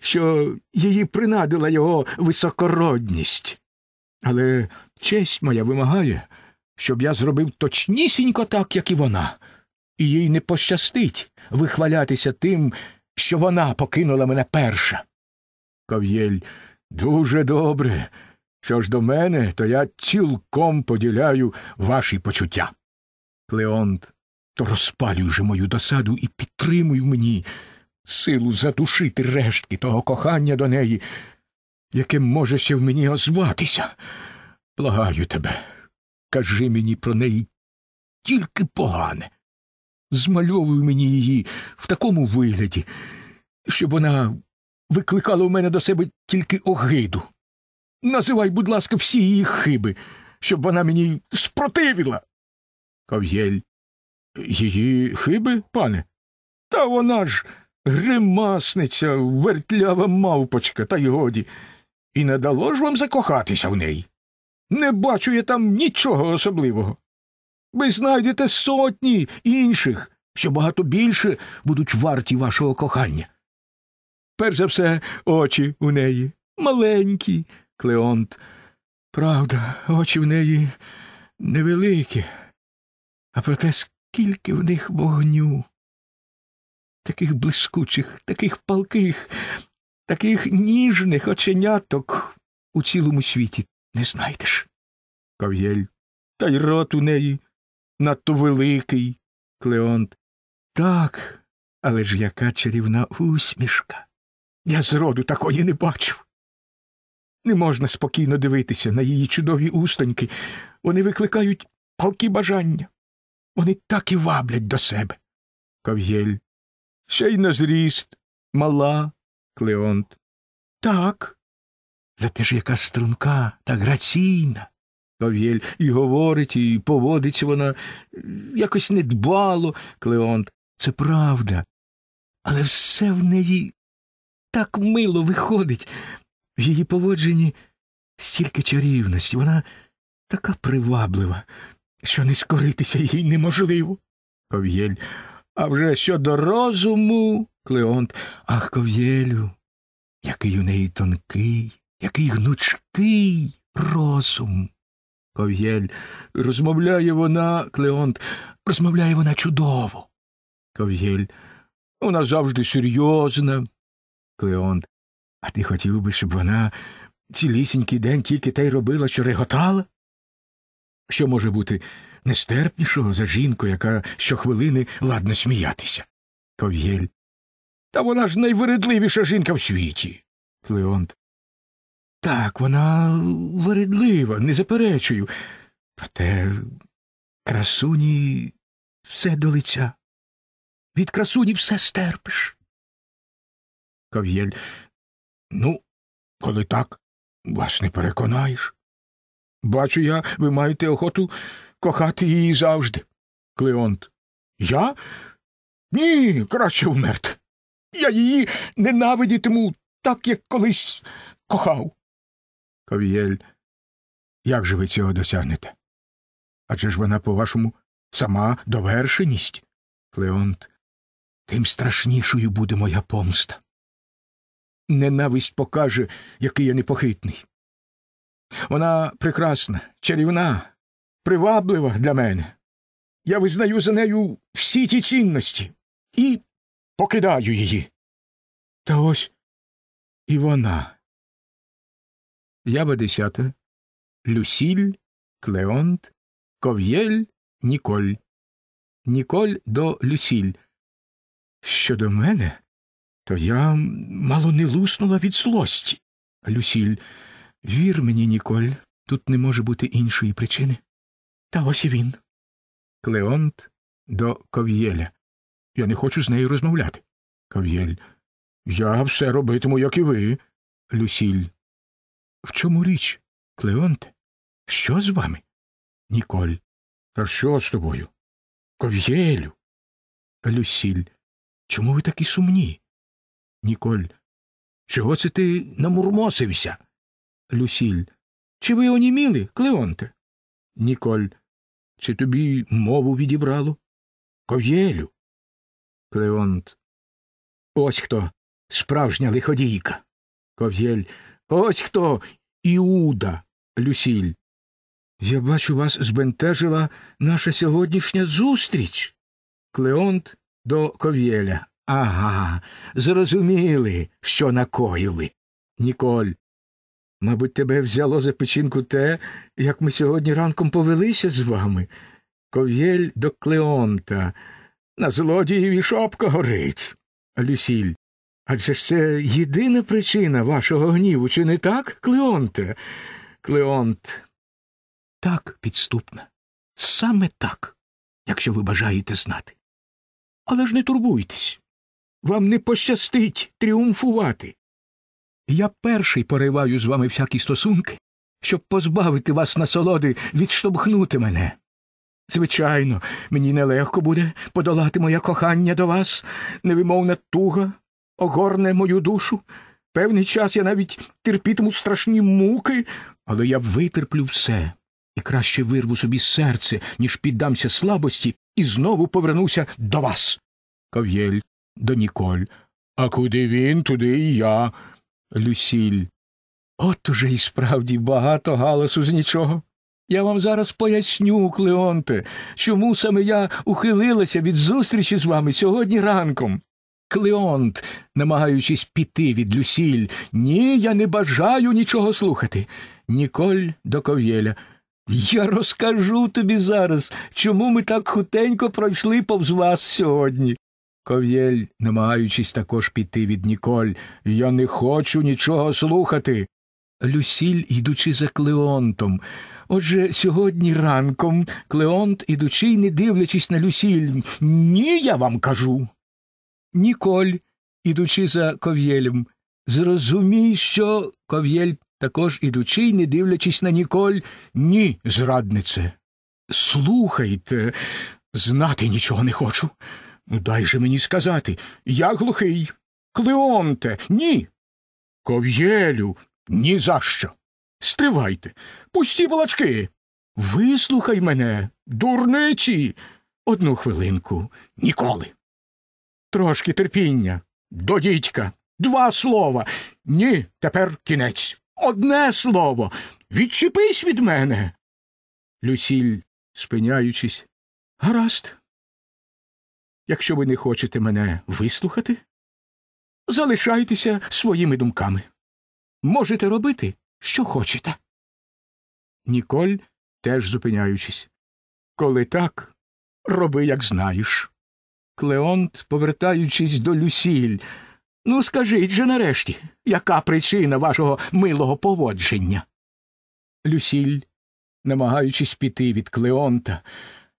що її принадила його високородність. Але честь моя вимагає, щоб я зробив точнісінько так, як і вона, і їй не пощастить вихвалятися тим, що вона покинула мене перша. Кав'єль, дуже добре. Що ж до мене, то я цілком поділяю ваші почуття. Клеонт то розпалюй же мою досаду і підтримуй мені силу задушити рештки того кохання до неї, яке може ще в мені озватися. Благаю тебе, кажи мені про неї тільки погане. Змальовуй мені її в такому вигляді, щоб вона викликала у мене до себе тільки огиду. Називай, будь ласка, всі її хиби, щоб вона мені спротивила. Ков'єль Її хиби, пане? Та вона ж гримасниця, вертлява мавпочка, та й годі. І не дало ж вам закохатися в неї. Не бачу я там нічого особливого. Ви знайдете сотні інших, що багато більше будуть варті вашого кохання. Перш за все, очі у неї маленькі, Клеонт. Правда, очі в неї невеликі, а проте скільки в них вогню, таких блискучих, таких палких, таких ніжних оченяток у цілому світі не знайдеш. Кав'єль, та й рот у неї надто великий, Клеонт. Так, але ж яка чарівна усмішка. Я зроду такої не бачив. Не можна спокійно дивитися на її чудові устоньки, вони викликають палкі бажання. Вони так і ваблять до себе. Кав'єль. Ще й на зріст. Мала. Клеонт. Так. Зате ж яка струнка та граційна. Кав'єль. І говорить, і поводить вона е, якось недбало. Клеонт. Це правда. Але все в неї так мило виходить. В її поводженні стільки чарівності. Вона така приваблива що не скоритися їй неможливо. Ков'єль. А вже щодо розуму, Клеонт, ах, ков'єлю, який у неї тонкий, який гнучкий розум. Ков'єль. Розмовляє вона, Клеонт, розмовляє вона чудово. Ков'єль. Вона завжди серйозна. Клеонт. А ти хотів би, щоб вона цілісінький день тільки те й робила, що реготала? Що може бути нестерпнішого за жінку, яка щохвилини ладна сміятися? Ков'єль. Та вона ж найвередливіша жінка в світі. Клеонт. Так, вона вередлива, не заперечую. Проте красуні все до лиця. Від красуні все стерпиш. Ков'єль. Ну, коли так, вас не переконаєш. Бачу я, ви маєте охоту кохати її завжди. Клеонт. Я? Ні, краще вмерти. Я її ненавидітиму так, як колись кохав. Кавієль. Як же ви цього досягнете? Адже ж вона, по вашому, сама довершеність? Клеонт. Тим страшнішою буде моя помста. Ненависть покаже, який я непохитний. Вона прекрасна, чарівна, приваблива для мене. Я визнаю за нею всі ті цінності і покидаю її. Та ось і вона. Ява десята. Люсіль, Клеонт, Ков'єль, Ніколь. Ніколь до Люсіль. Щодо мене, то я мало не луснула від злості. Люсіль. Вір мені, Ніколь, тут не може бути іншої причини. Та ось і він. Клеонт до Ков'єля. Я не хочу з нею розмовляти. Ков'єль. Я все робитиму, як і ви. Люсіль. В чому річ, Клеонте? Що з вами? Ніколь. Та що з тобою? Ков'єлю. Люсіль. Чому ви такі сумні? Ніколь. Чого це ти намурмосився? Люсіль. Чи ви оніміли, Клеонте? Ніколь. Чи тобі мову відібрало? Ков'єлю. Клеонт. Ось хто справжня лиходійка. Ков'єль. Ось хто Іуда. Люсіль. Я бачу, вас збентежила наша сьогоднішня зустріч. Клеонт до ков'єля. Ага, зрозуміли, що накоїли. Ніколь. Мабуть, тебе взяло за печінку те, як ми сьогодні ранком повелися з вами. Ков'єль до Клеонта. На злодіїв і шопка горить. Люсіль. Адже ж це єдина причина вашого гніву, чи не так, Клеонте? Клеонт. Так, підступна. Саме так, якщо ви бажаєте знати. Але ж не турбуйтесь. Вам не пощастить тріумфувати. Я перший пориваю з вами всякі стосунки, щоб позбавити вас насолоди, відштовхнути мене. Звичайно, мені нелегко буде подолати моє кохання до вас, невимовна туга, огорне мою душу. Певний час я навіть терпітиму страшні муки, але я витерплю все і краще вирву собі серце, ніж піддамся слабості, і знову повернуся до вас. Кав'єль, до Ніколь. А куди він, туди і я. Люсіль. От уже і справді багато галасу з нічого. Я вам зараз поясню, Клеонте, чому саме я ухилилася від зустрічі з вами сьогодні ранком. Клеонт, намагаючись піти від Люсіль, ні, я не бажаю нічого слухати. Ніколь до ков'єля. Я розкажу тобі зараз, чому ми так хутенько пройшли повз вас сьогодні. Ков'єль, намагаючись також піти від Ніколь, я не хочу нічого слухати. Люсіль, ідучи за Клеонтом. Отже, сьогодні ранком Клеонт, ідучи й не дивлячись на Люсіль, ні, я вам кажу. Ніколь, ідучи за ков'єлем, зрозумій, що ков'єль, також ідучи й не дивлячись на Ніколь, ні, зраднице. Слухайте, знати нічого не хочу. Ну, Дай же мені сказати. Я глухий. Клеонте, ні. Ков'єлю, ні за що. Стривайте, пусті балачки. Вислухай мене, дурниці, одну хвилинку ніколи. Трошки терпіння. До дідька. Два слова. Ні, тепер кінець. Одне слово. Відчепись від мене. Люсіль, спиняючись, гаразд якщо ви не хочете мене вислухати, залишайтеся своїми думками. Можете робити, що хочете. Ніколь, теж зупиняючись. Коли так, роби, як знаєш. Клеонт, повертаючись до Люсіль, ну скажіть же нарешті, яка причина вашого милого поводження? Люсіль, намагаючись піти від Клеонта,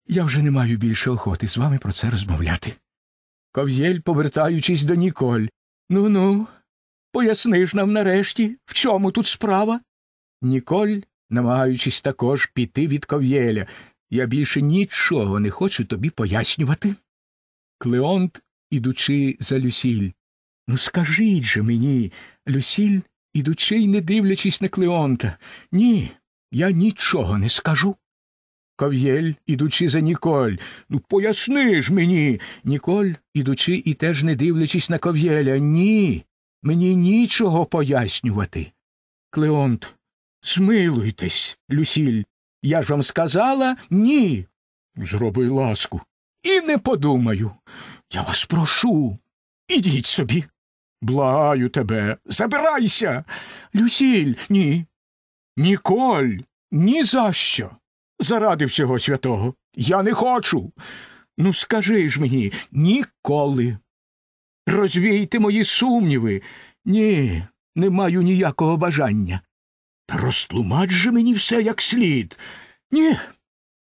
я вже не маю більше охоти з вами про це розмовляти. Ков'єль, повертаючись до Ніколь. Ну ну, поясниш нам нарешті, в чому тут справа? Ніколь, намагаючись також піти від ков'єля, я більше нічого не хочу тобі пояснювати. Клеонт, ідучи за Люсіль. Ну, скажіть же мені, Люсіль, ідучи й не дивлячись на Клеонта. Ні, я нічого не скажу. Кав'єль, ідучи за Ніколь. Ну, поясни ж мені. Ніколь, ідучи і теж не дивлячись на ков'єля. Ні. Мені нічого пояснювати. Клеонт, смилуйтесь, Люсіль. Я ж вам сказала ні. Зроби ласку. І не подумаю. Я вас прошу. Ідіть собі. Благаю тебе. Забирайся. Люсіль, ні. Ніколь, ні за що заради всього святого. Я не хочу. Ну, скажи ж мені ніколи. Розвійте мої сумніви. Ні, не маю ніякого бажання. Та розтлумач же мені все як слід. Ні,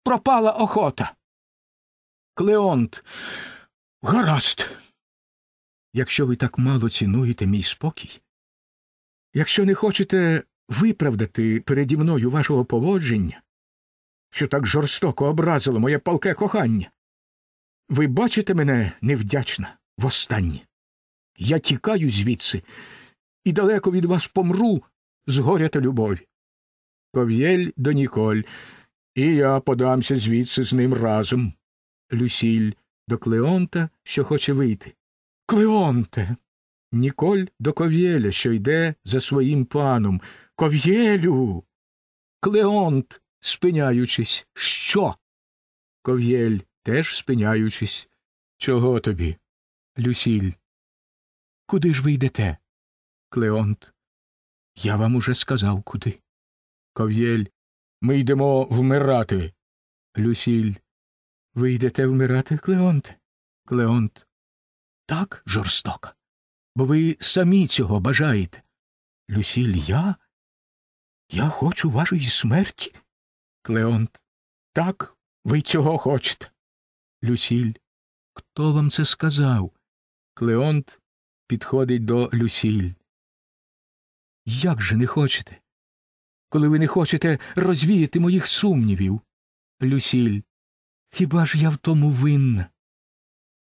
пропала охота. Клеонт, гаразд. Якщо ви так мало цінуєте мій спокій, якщо не хочете виправдати переді мною вашого поводження, що так жорстоко образило моє палке кохання. Ви бачите мене невдячна востаннє. Я тікаю звідси і далеко від вас помру з горя та любові. Ков'єль до Ніколь, і я подамся звідси з ним разом. Люсіль до Клеонта, що хоче вийти. Клеонте. Ніколь до ков'єля, що йде за своїм паном. Ков'єлю. Клеонт спиняючись. Що? Ков'єль, теж спиняючись. Чого тобі? Люсіль. Куди ж ви йдете? Клеонт. Я вам уже сказав куди. Ков'єль. Ми йдемо вмирати. Люсіль. Ви йдете вмирати, Клеонте? Клеонт. Так жорстоко. Бо ви самі цього бажаєте. Люсіль, я? Я хочу вашої смерті. Клеонт. Так, ви цього хочете. Люсіль. Хто вам це сказав? Клеонт підходить до Люсіль. Як же не хочете? Коли ви не хочете розвіяти моїх сумнівів. Люсіль. Хіба ж я в тому винна?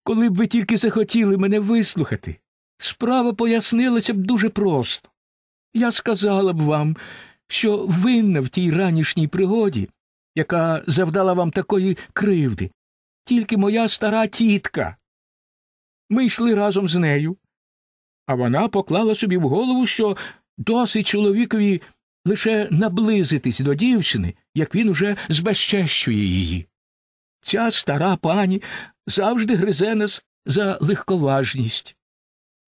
Коли б ви тільки захотіли мене вислухати, справа пояснилася б дуже просто. Я сказала б вам, що винна в тій ранішній пригоді, яка завдала вам такої кривди, тільки моя стара тітка. Ми йшли разом з нею, а вона поклала собі в голову, що досить чоловікові лише наблизитись до дівчини, як він уже збезчещує її. Ця стара пані завжди гризе нас за легковажність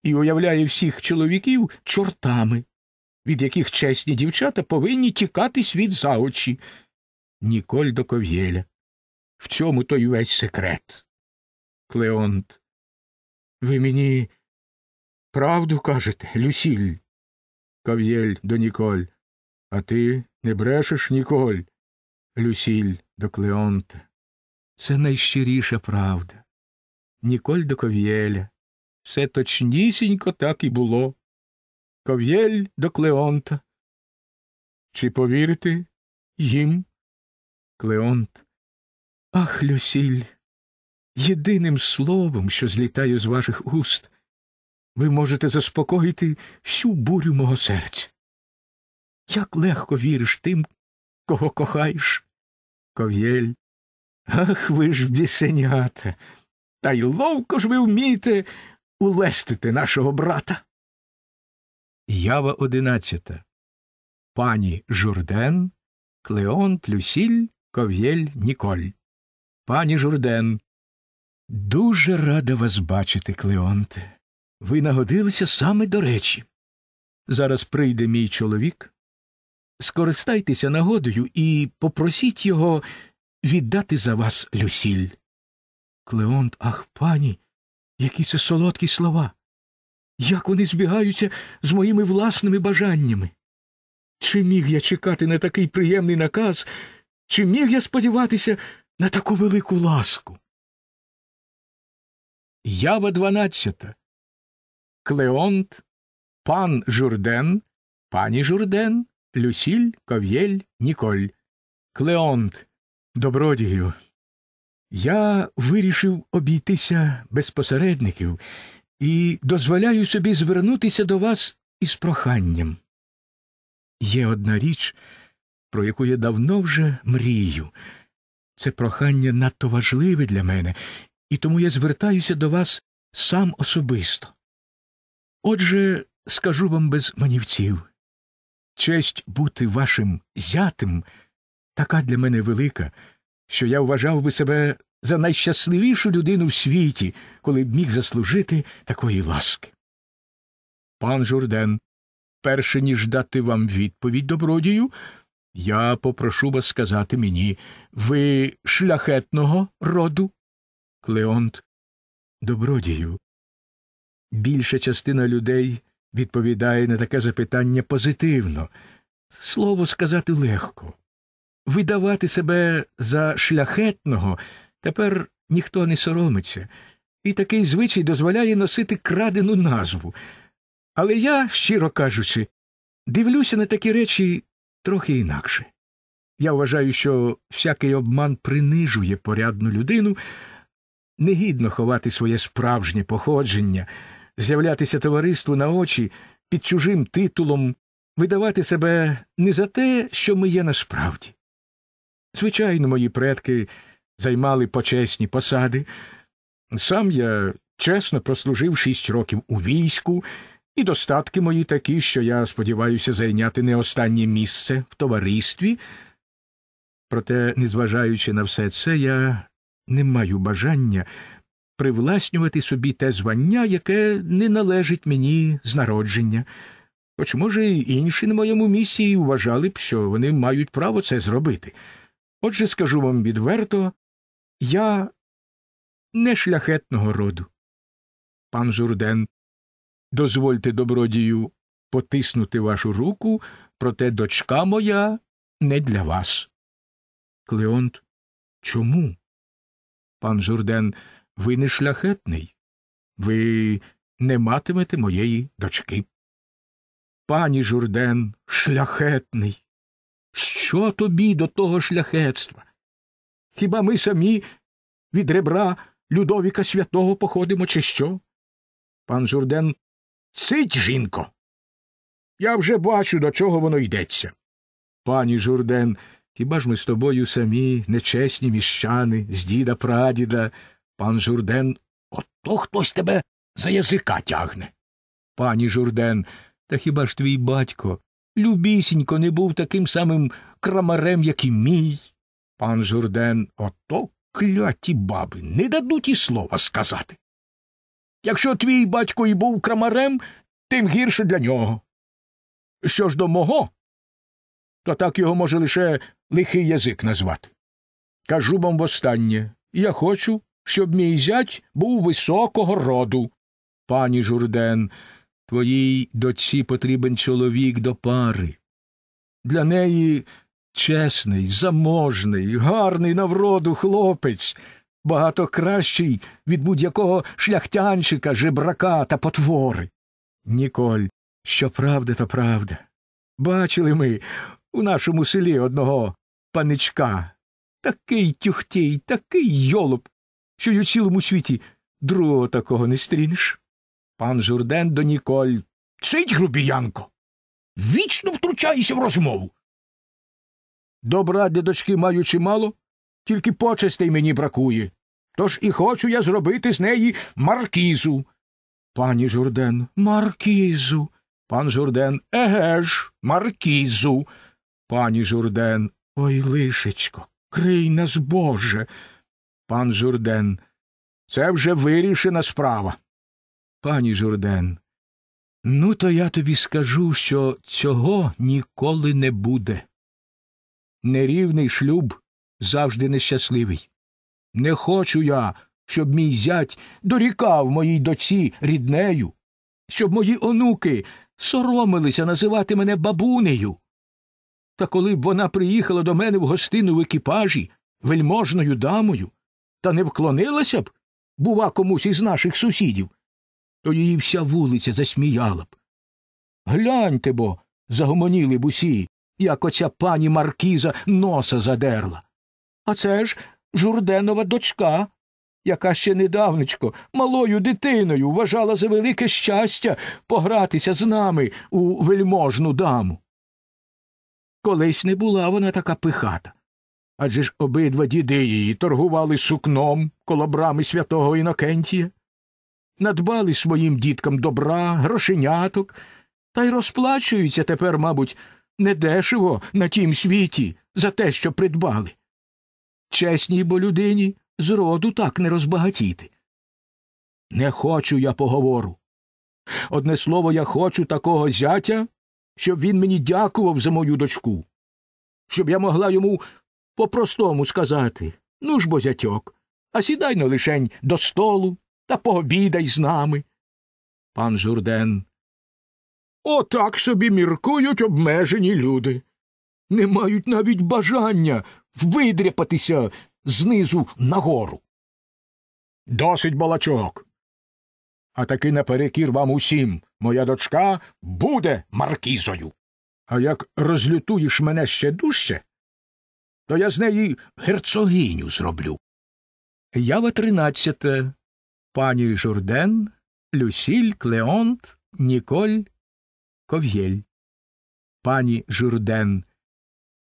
і уявляє всіх чоловіків чортами від яких чесні дівчата повинні тікати світ за очі. Ніколь до ков'єля. В цьому то й весь секрет. Клеонт. Ви мені правду кажете, Люсіль? Ков'єль до Ніколь. А ти не брешеш, Ніколь? Люсіль до Клеонта. Це найщиріша правда. Ніколь до ков'єля. Все точнісінько так і було. Ков'єль до Клеонта. Чи повірити їм? Клеонт. Ах, Люсіль, єдиним словом, що злітаю з ваших уст, ви можете заспокоїти всю бурю мого серця. Як легко віриш тим, кого кохаєш? Ков'єль. Ах, ви ж бісенята. Та й ловко ж ви вмієте улестити нашого брата. Ява одинадцята. Пані Журден, Клеонт Люсіль, Ков'єль Ніколь. Пані Журден. Дуже рада вас бачити, Клеонте. Ви нагодилися саме до речі. Зараз прийде мій чоловік. Скористайтеся нагодою і попросіть його віддати за вас Люсіль. Клеонт, ах, пані, які це солодкі слова як вони збігаються з моїми власними бажаннями. Чи міг я чекати на такий приємний наказ, чи міг я сподіватися на таку велику ласку? Ява дванадцята. Клеонт, пан Журден, пані Журден, Люсіль, Ков'єль, Ніколь. Клеонт, добродію. Я вирішив обійтися без посередників і дозволяю собі звернутися до вас із проханням. Є одна річ, про яку я давно вже мрію. Це прохання надто важливе для мене, і тому я звертаюся до вас сам особисто. Отже, скажу вам без манівців честь бути вашим зятим така для мене велика, що я вважав би себе за найщасливішу людину в світі, коли б міг заслужити такої ласки. Пан Журден, перше ніж дати вам відповідь добродію, я попрошу вас сказати мені ви шляхетного роду? Клеонт, добродію. Більша частина людей відповідає на таке запитання позитивно. Слово сказати легко. Видавати себе за шляхетного Тепер ніхто не соромиться, і такий звичай дозволяє носити крадену назву. Але я, щиро кажучи, дивлюся на такі речі трохи інакше. Я вважаю, що всякий обман принижує порядну людину, негідно ховати своє справжнє походження, з'являтися товариству на очі під чужим титулом, видавати себе не за те, що ми є насправді. Звичайно, мої предки займали почесні посади. Сам я чесно прослужив шість років у війську, і достатки мої такі, що я сподіваюся зайняти не останнє місце в товаристві. Проте, незважаючи на все це, я не маю бажання привласнювати собі те звання, яке не належить мені з народження. Хоч, може, й інші на моєму місії вважали б, що вони мають право це зробити. Отже, скажу вам відверто, я не шляхетного роду. Пан Журден, дозвольте добродію потиснути вашу руку, проте дочка моя не для вас. Клеонт, чому? Пан Журден, ви не шляхетний. Ви не матимете моєї дочки. Пані Журден, шляхетний. Що тобі до того шляхетства? Хіба ми самі від ребра Людовіка святого походимо, чи що? Пан Журден Цить, жінко. Я вже бачу, до чого воно йдеться. Пані Журден, хіба ж ми з тобою самі нечесні міщани, з діда прадіда. Пан Журден, ото хтось тебе за язика тягне. Пані Журден, та хіба ж твій батько любісінько не був таким самим крамарем, як і мій? Пан Журден, ото кляті баби, не дадуть і слова сказати. Якщо твій батько і був крамарем, тим гірше для нього. Що ж до мого, то так його може лише лихий язик назвати. Кажу вам востаннє я хочу, щоб мій зять був високого роду. Пані Журден, твоїй дочці потрібен чоловік до пари. Для неї чесний, заможний, гарний на вроду хлопець, багато кращий від будь-якого шляхтянчика, жебрака та потвори. Ніколь, що правда, то правда. Бачили ми у нашому селі одного паничка. Такий тюхтій, такий йолоб, що й у цілому світі другого такого не стрінеш. Пан Журден до Ніколь. Цить, грубіянко. Вічно втручаєшся в розмову. Добра для дочки маю чимало, тільки почестей мені бракує. Тож і хочу я зробити з неї маркізу. Пані Журден, маркізу. Пан Журден, еге ж, маркізу. Пані Журден, ой, лишечко, крий нас, Боже. Пан Журден, це вже вирішена справа. Пані Журден, ну, то я тобі скажу, що цього ніколи не буде нерівний шлюб завжди нещасливий. Не хочу я, щоб мій зять дорікав моїй доці ріднею, щоб мої онуки соромилися називати мене бабунею. Та коли б вона приїхала до мене в гостину в екіпажі вельможною дамою, та не вклонилася б, бува, комусь із наших сусідів, то її вся вулиця засміяла б. Гляньте бо, загомоніли б усі, як оця пані Маркіза носа задерла. А це ж журденова дочка, яка ще недавнечко малою дитиною вважала за велике щастя погратися з нами у вельможну даму. Колись не була вона така пихата. Адже ж обидва діди її торгували сукном коло брами святого Інокентія, надбали своїм діткам добра, грошеняток, та й розплачуються тепер, мабуть, недешево на тім світі за те, що придбали. Чесній бо людині зроду так не розбагатіти. Не хочу я поговору. Одне слово, я хочу такого зятя, щоб він мені дякував за мою дочку, щоб я могла йому по простому сказати Ну ж бо, зятьок, а сідай но лишень до столу та пообідай з нами. Пан Журден Отак собі міркують обмежені люди. Не мають навіть бажання видряпатися знизу нагору. Досить балачок. А таки наперекір вам усім моя дочка буде маркізою. А як розлютуєш мене ще дужче, то я з неї герцогиню зроблю. Ява тринадцяте. Пані Журден, Люсіль, Клеонт, Ніколь Ков'єль. Пані Журден,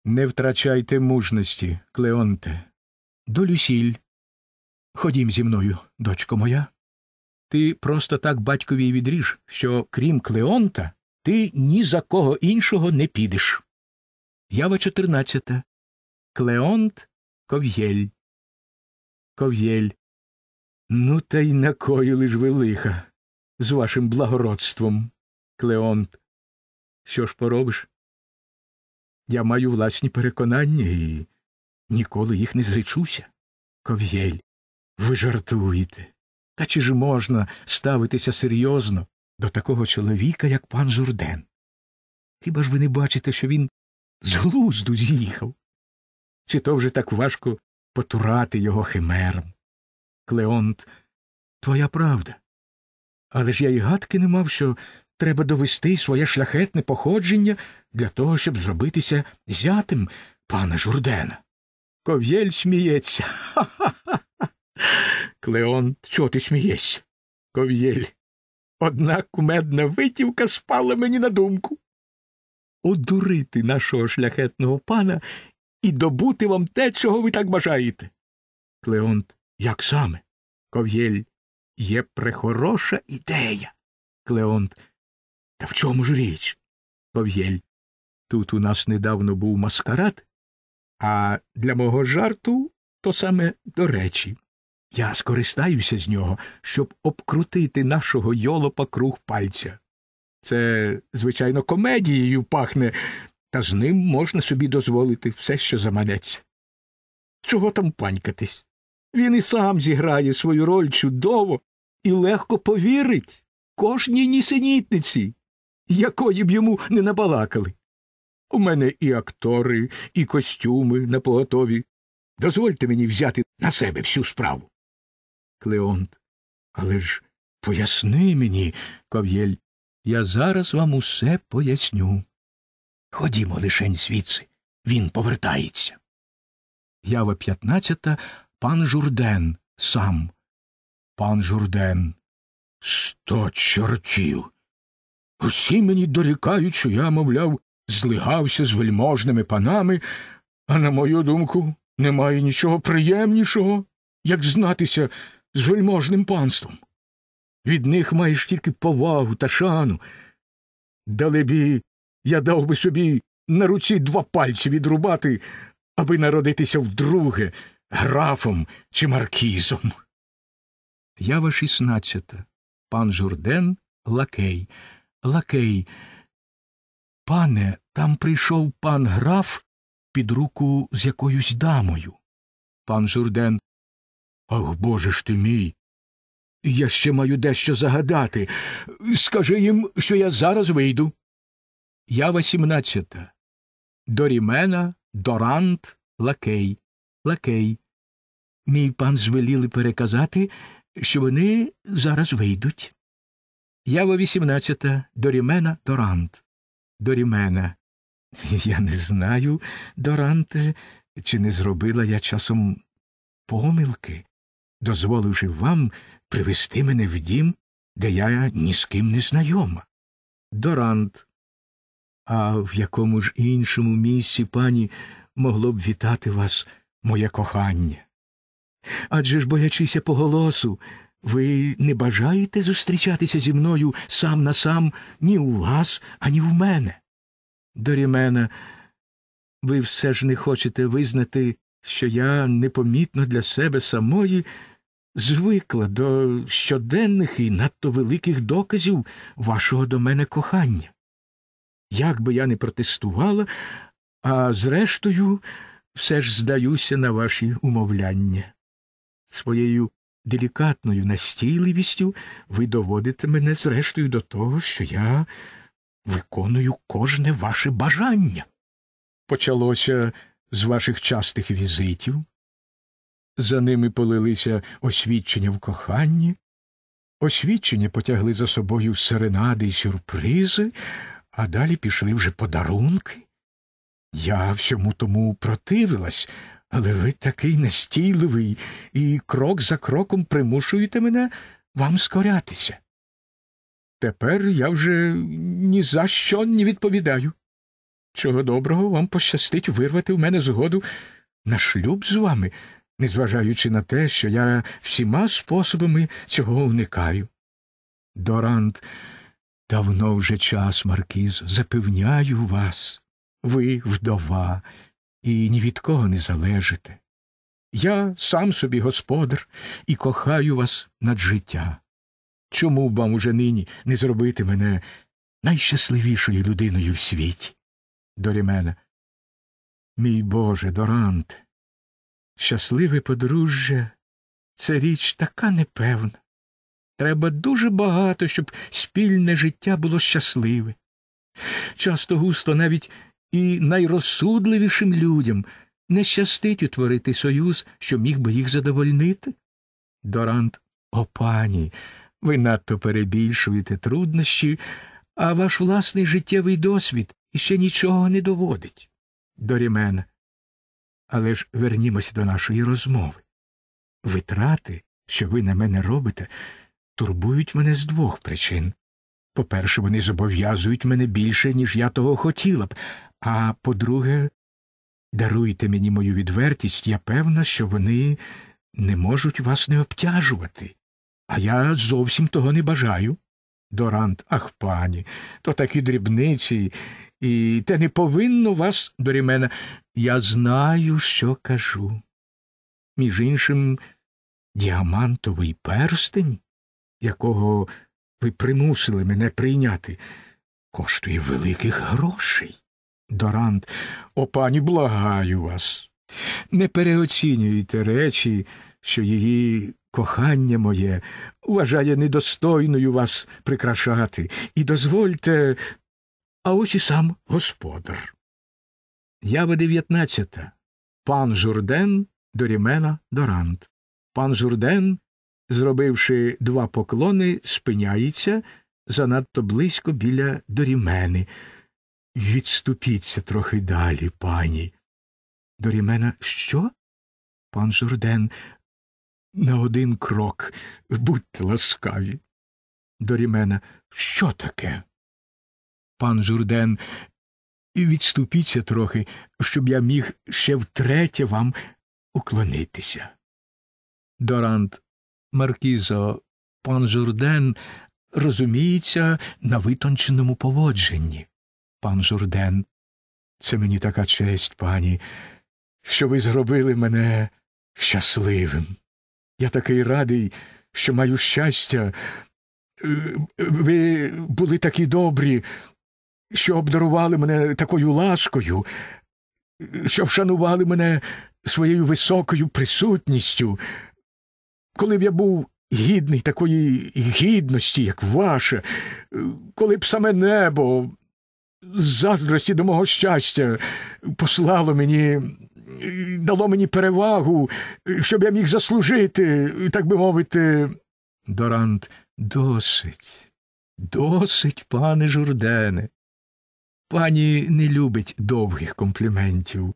не втрачайте мужності, Клеонте. До Люсіль. Ходім зі мною, дочко моя. Ти просто так батькові відріж, що крім Клеонта, ти ні за кого іншого не підеш. Ява 14. Клеонт Ков'єль. Ков'єль. Ну, та й накоїли ж ви лиха з вашим благородством. Клеонт. Що ж поробиш? Я маю власні переконання і ніколи їх не зречуся. Ков'єль, ви жартуєте. Та чи ж можна ставитися серйозно до такого чоловіка, як пан Журден? Хіба ж ви не бачите, що він з глузду з'їхав? Чи то вже так важко потурати його химерам? Клеонт, твоя правда. Але ж я й гадки не мав, що Треба довести своє шляхетне походження для того, щоб зробитися зятим пана Журдена. Ков'єль сміється. Ха ха ха. Клеон, чого ти смієшся? Ков'єль. Одна кумедна витівка спала мені на думку. Одурити нашого шляхетного пана і добути вам те, чого ви так бажаєте. Клеонт, як саме? Ков'єль, є прехороша ідея. Клеонт, та в чому ж річ? Пов'єль. Тут у нас недавно був маскарад, а для мого жарту то саме до речі. Я скористаюся з нього, щоб обкрутити нашого йолопа круг пальця. Це, звичайно, комедією пахне, та з ним можна собі дозволити все, що заманеться. Чого там панькатись? Він і сам зіграє свою роль чудово і легко повірить кожній нісенітниці якої б йому не набалакали. У мене і актори, і костюми на поготові. Дозвольте мені взяти на себе всю справу. Клеонт. Але ж поясни мені, ков'єль, я зараз вам усе поясню. Ходімо лишень звідси. Він повертається. Ява п'ятнадцята, Пан Журден сам. Пан Журден. Сто чортів. Усі мені дорікають, що я, мовляв, злигався з вельможними панами, а, на мою думку, немає нічого приємнішого, як знатися з вельможним панством. Від них маєш тільки повагу та шану. Далебі, я дав би собі на руці два пальці відрубати, аби народитися вдруге графом чи маркізом. Ява шістнадцята. Пан Журден Лакей лакей. Пане, там прийшов пан граф під руку з якоюсь дамою. Пан Журден. Ах, боже ж ти мій. Я ще маю дещо загадати. Скажи їм, що я зараз вийду. Я вісімнадцята. Дорімена, дорант, лакей. Лакей. Мій пан звеліли переказати, що вони зараз вийдуть. Ява 18. Дорімена Дорант. Дорімена. [laughs] Я не знаю, Доранте, чи не зробила я часом помилки, дозволивши вам привести мене в дім, де я ні з ким не знайома. Дорант. А в якому ж іншому місці, пані, могло б вітати вас моє кохання? Адже ж, боячися поголосу, ви не бажаєте зустрічатися зі мною сам на сам ні у вас, ані в мене. Дорімена, ви все ж не хочете визнати, що я непомітно для себе самої звикла до щоденних і надто великих доказів вашого до мене кохання. Як би я не протестувала, а зрештою, все ж здаюся на ваші умовляння. Своєю делікатною настійливістю ви доводите мене, зрештою, до того, що я виконую кожне ваше бажання. Почалося з ваших частих візитів, за ними полилися освідчення в коханні, освідчення потягли за собою серенади й сюрпризи, а далі пішли вже подарунки. Я всьому тому противилась, але ви такий настійливий і крок за кроком примушуєте мене вам скорятися. Тепер я вже ні за що не відповідаю. Чого доброго вам пощастить вирвати в мене згоду на шлюб з вами, незважаючи на те, що я всіма способами цього уникаю. Дорант, давно вже час, Маркіз, запевняю вас, ви вдова і ні від кого не залежите. Я сам собі господар і кохаю вас над життя. Чому б вам уже нині не зробити мене найщасливішою людиною в світі? Дорімена. Мій Боже, Дорант, щасливе подружжя це річ така непевна. Треба дуже багато, щоб спільне життя було щасливе. Часто густо навіть і найрозсудливішим людям не щастить утворити союз, що міг би їх задовольнити? Дорант, о пані, ви надто перебільшуєте труднощі, а ваш власний життєвий досвід іще нічого не доводить. Дорімен. Але ж вернімося до нашої розмови. Витрати, що ви на мене робите, турбують мене з двох причин. По перше, вони зобов'язують мене більше, ніж я того хотіла б, а по-друге, даруйте мені мою відвертість, я певна, що вони не можуть вас не обтяжувати. А я зовсім того не бажаю. Дорант, ах, пані, то такі дрібниці, і те не повинно вас, дорімена. Я знаю, що кажу. Між іншим, діамантовий перстень, якого ви примусили мене прийняти, коштує великих грошей. Дорант. О, пані, благаю вас. Не переоцінюйте речі, що її кохання моє вважає недостойною вас прикрашати, і дозвольте, а ось і сам господар. Ява дев'ятнадцята. Пан Журден до Рімена Дорант. Пан Журден, зробивши два поклони, спиняється занадто близько біля дорімени. Відступіться трохи далі, пані. До рімена що? Пан Журден, на один крок, будьте ласкаві. До рімена, що таке? Пан Журден, відступіться трохи, щоб я міг ще втретє вам уклонитися. Дорант, Маркізо, пан Журден розуміється на витонченому поводженні пан Журден. Це мені така честь, пані, що ви зробили мене щасливим. Я такий радий, що маю щастя. Е, ви були такі добрі, що обдарували мене такою ласкою, що вшанували мене своєю високою присутністю. Коли б я був гідний такої гідності, як ваша, коли б саме небо з заздрості до мого щастя послало мені. Дало мені перевагу, щоб я міг заслужити, так би мовити. Дорант, досить, досить, пане Журдене. Пані не любить довгих компліментів.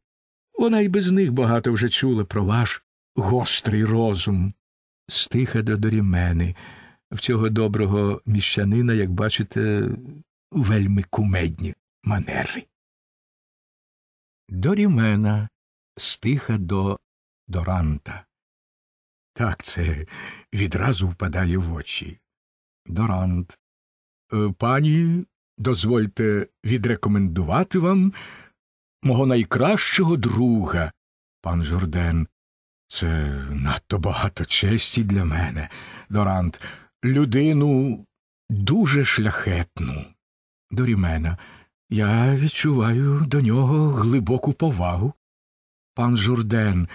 Вона й без них багато вже чула про ваш гострий розум. Стиха до дорімени. В цього доброго міщанина, як бачите, вельми кумедні манери. До Рімена стиха до Доранта. Так це відразу впадає в очі. Дорант. «Е, пані, дозвольте відрекомендувати вам мого найкращого друга, пан Журден. Це надто багато честі для мене, Дорант, людину дуже шляхетну до Ріменна. Я відчуваю до нього глибоку повагу. Пан Журден,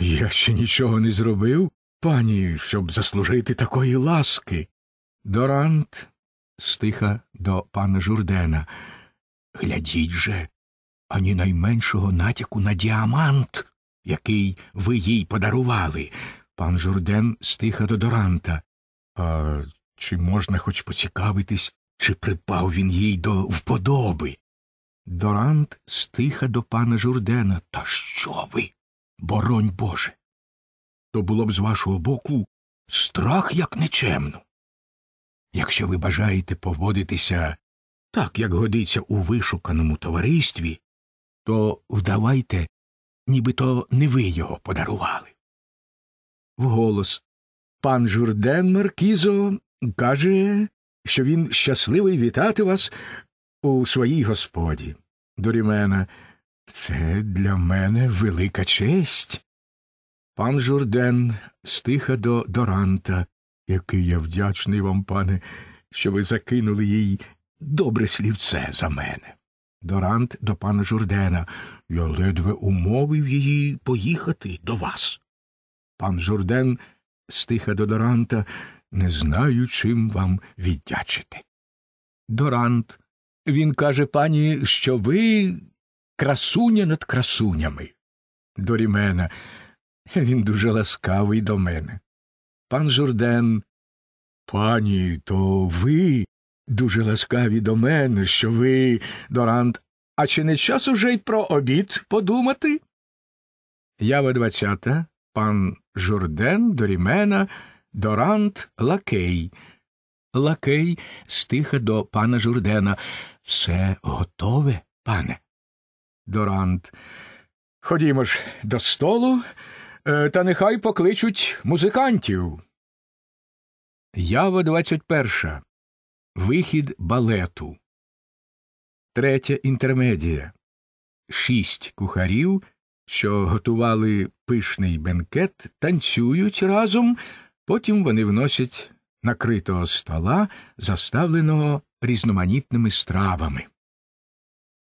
я ще нічого не зробив, пані, щоб заслужити такої ласки. Дорант стиха до пана Журдена. Глядіть же, ані найменшого натяку на діамант, який ви їй подарували. Пан Журден стиха до Доранта. А чи можна хоч поцікавитись, чи припав він їй до вподоби? Дорант стиха до пана Журдена. Та що ви? Боронь Боже. То було б з вашого боку страх як нечемно. Якщо ви бажаєте поводитися так, як годиться у вишуканому товаристві, то вдавайте, нібито не ви його подарували. Вголос. Пан Журден Маркізо каже, що він щасливий вітати вас у своїй господі. Дорімена, це для мене велика честь. Пан Журден стиха до Доранта, який я вдячний вам, пане, що ви закинули їй добре слівце за мене. Дорант до пана Журдена. Я ледве умовив її поїхати до вас. Пан Журден стиха до Доранта не знаю, чим вам віддячити. Дорант. Він каже пані, що ви красуня над красунями. Дорімена. Він дуже ласкавий до мене. Пан Журден. Пані, то ви дуже ласкаві до мене, що ви, Дорант, а чи не час уже й про обід подумати? Ява двадцята, пан Журден, Дорімена. Дорант лакей. Лакей стиха до пана Журдена. Все готове, пане. Дорант. Ходімо ж до столу, е, та нехай покличуть музикантів. Ява 21. Вихід балету. Третя інтермедія. Шість кухарів, що готували пишний бенкет, танцюють разом. Потім вони вносять накритого стола, заставленого різноманітними стравами.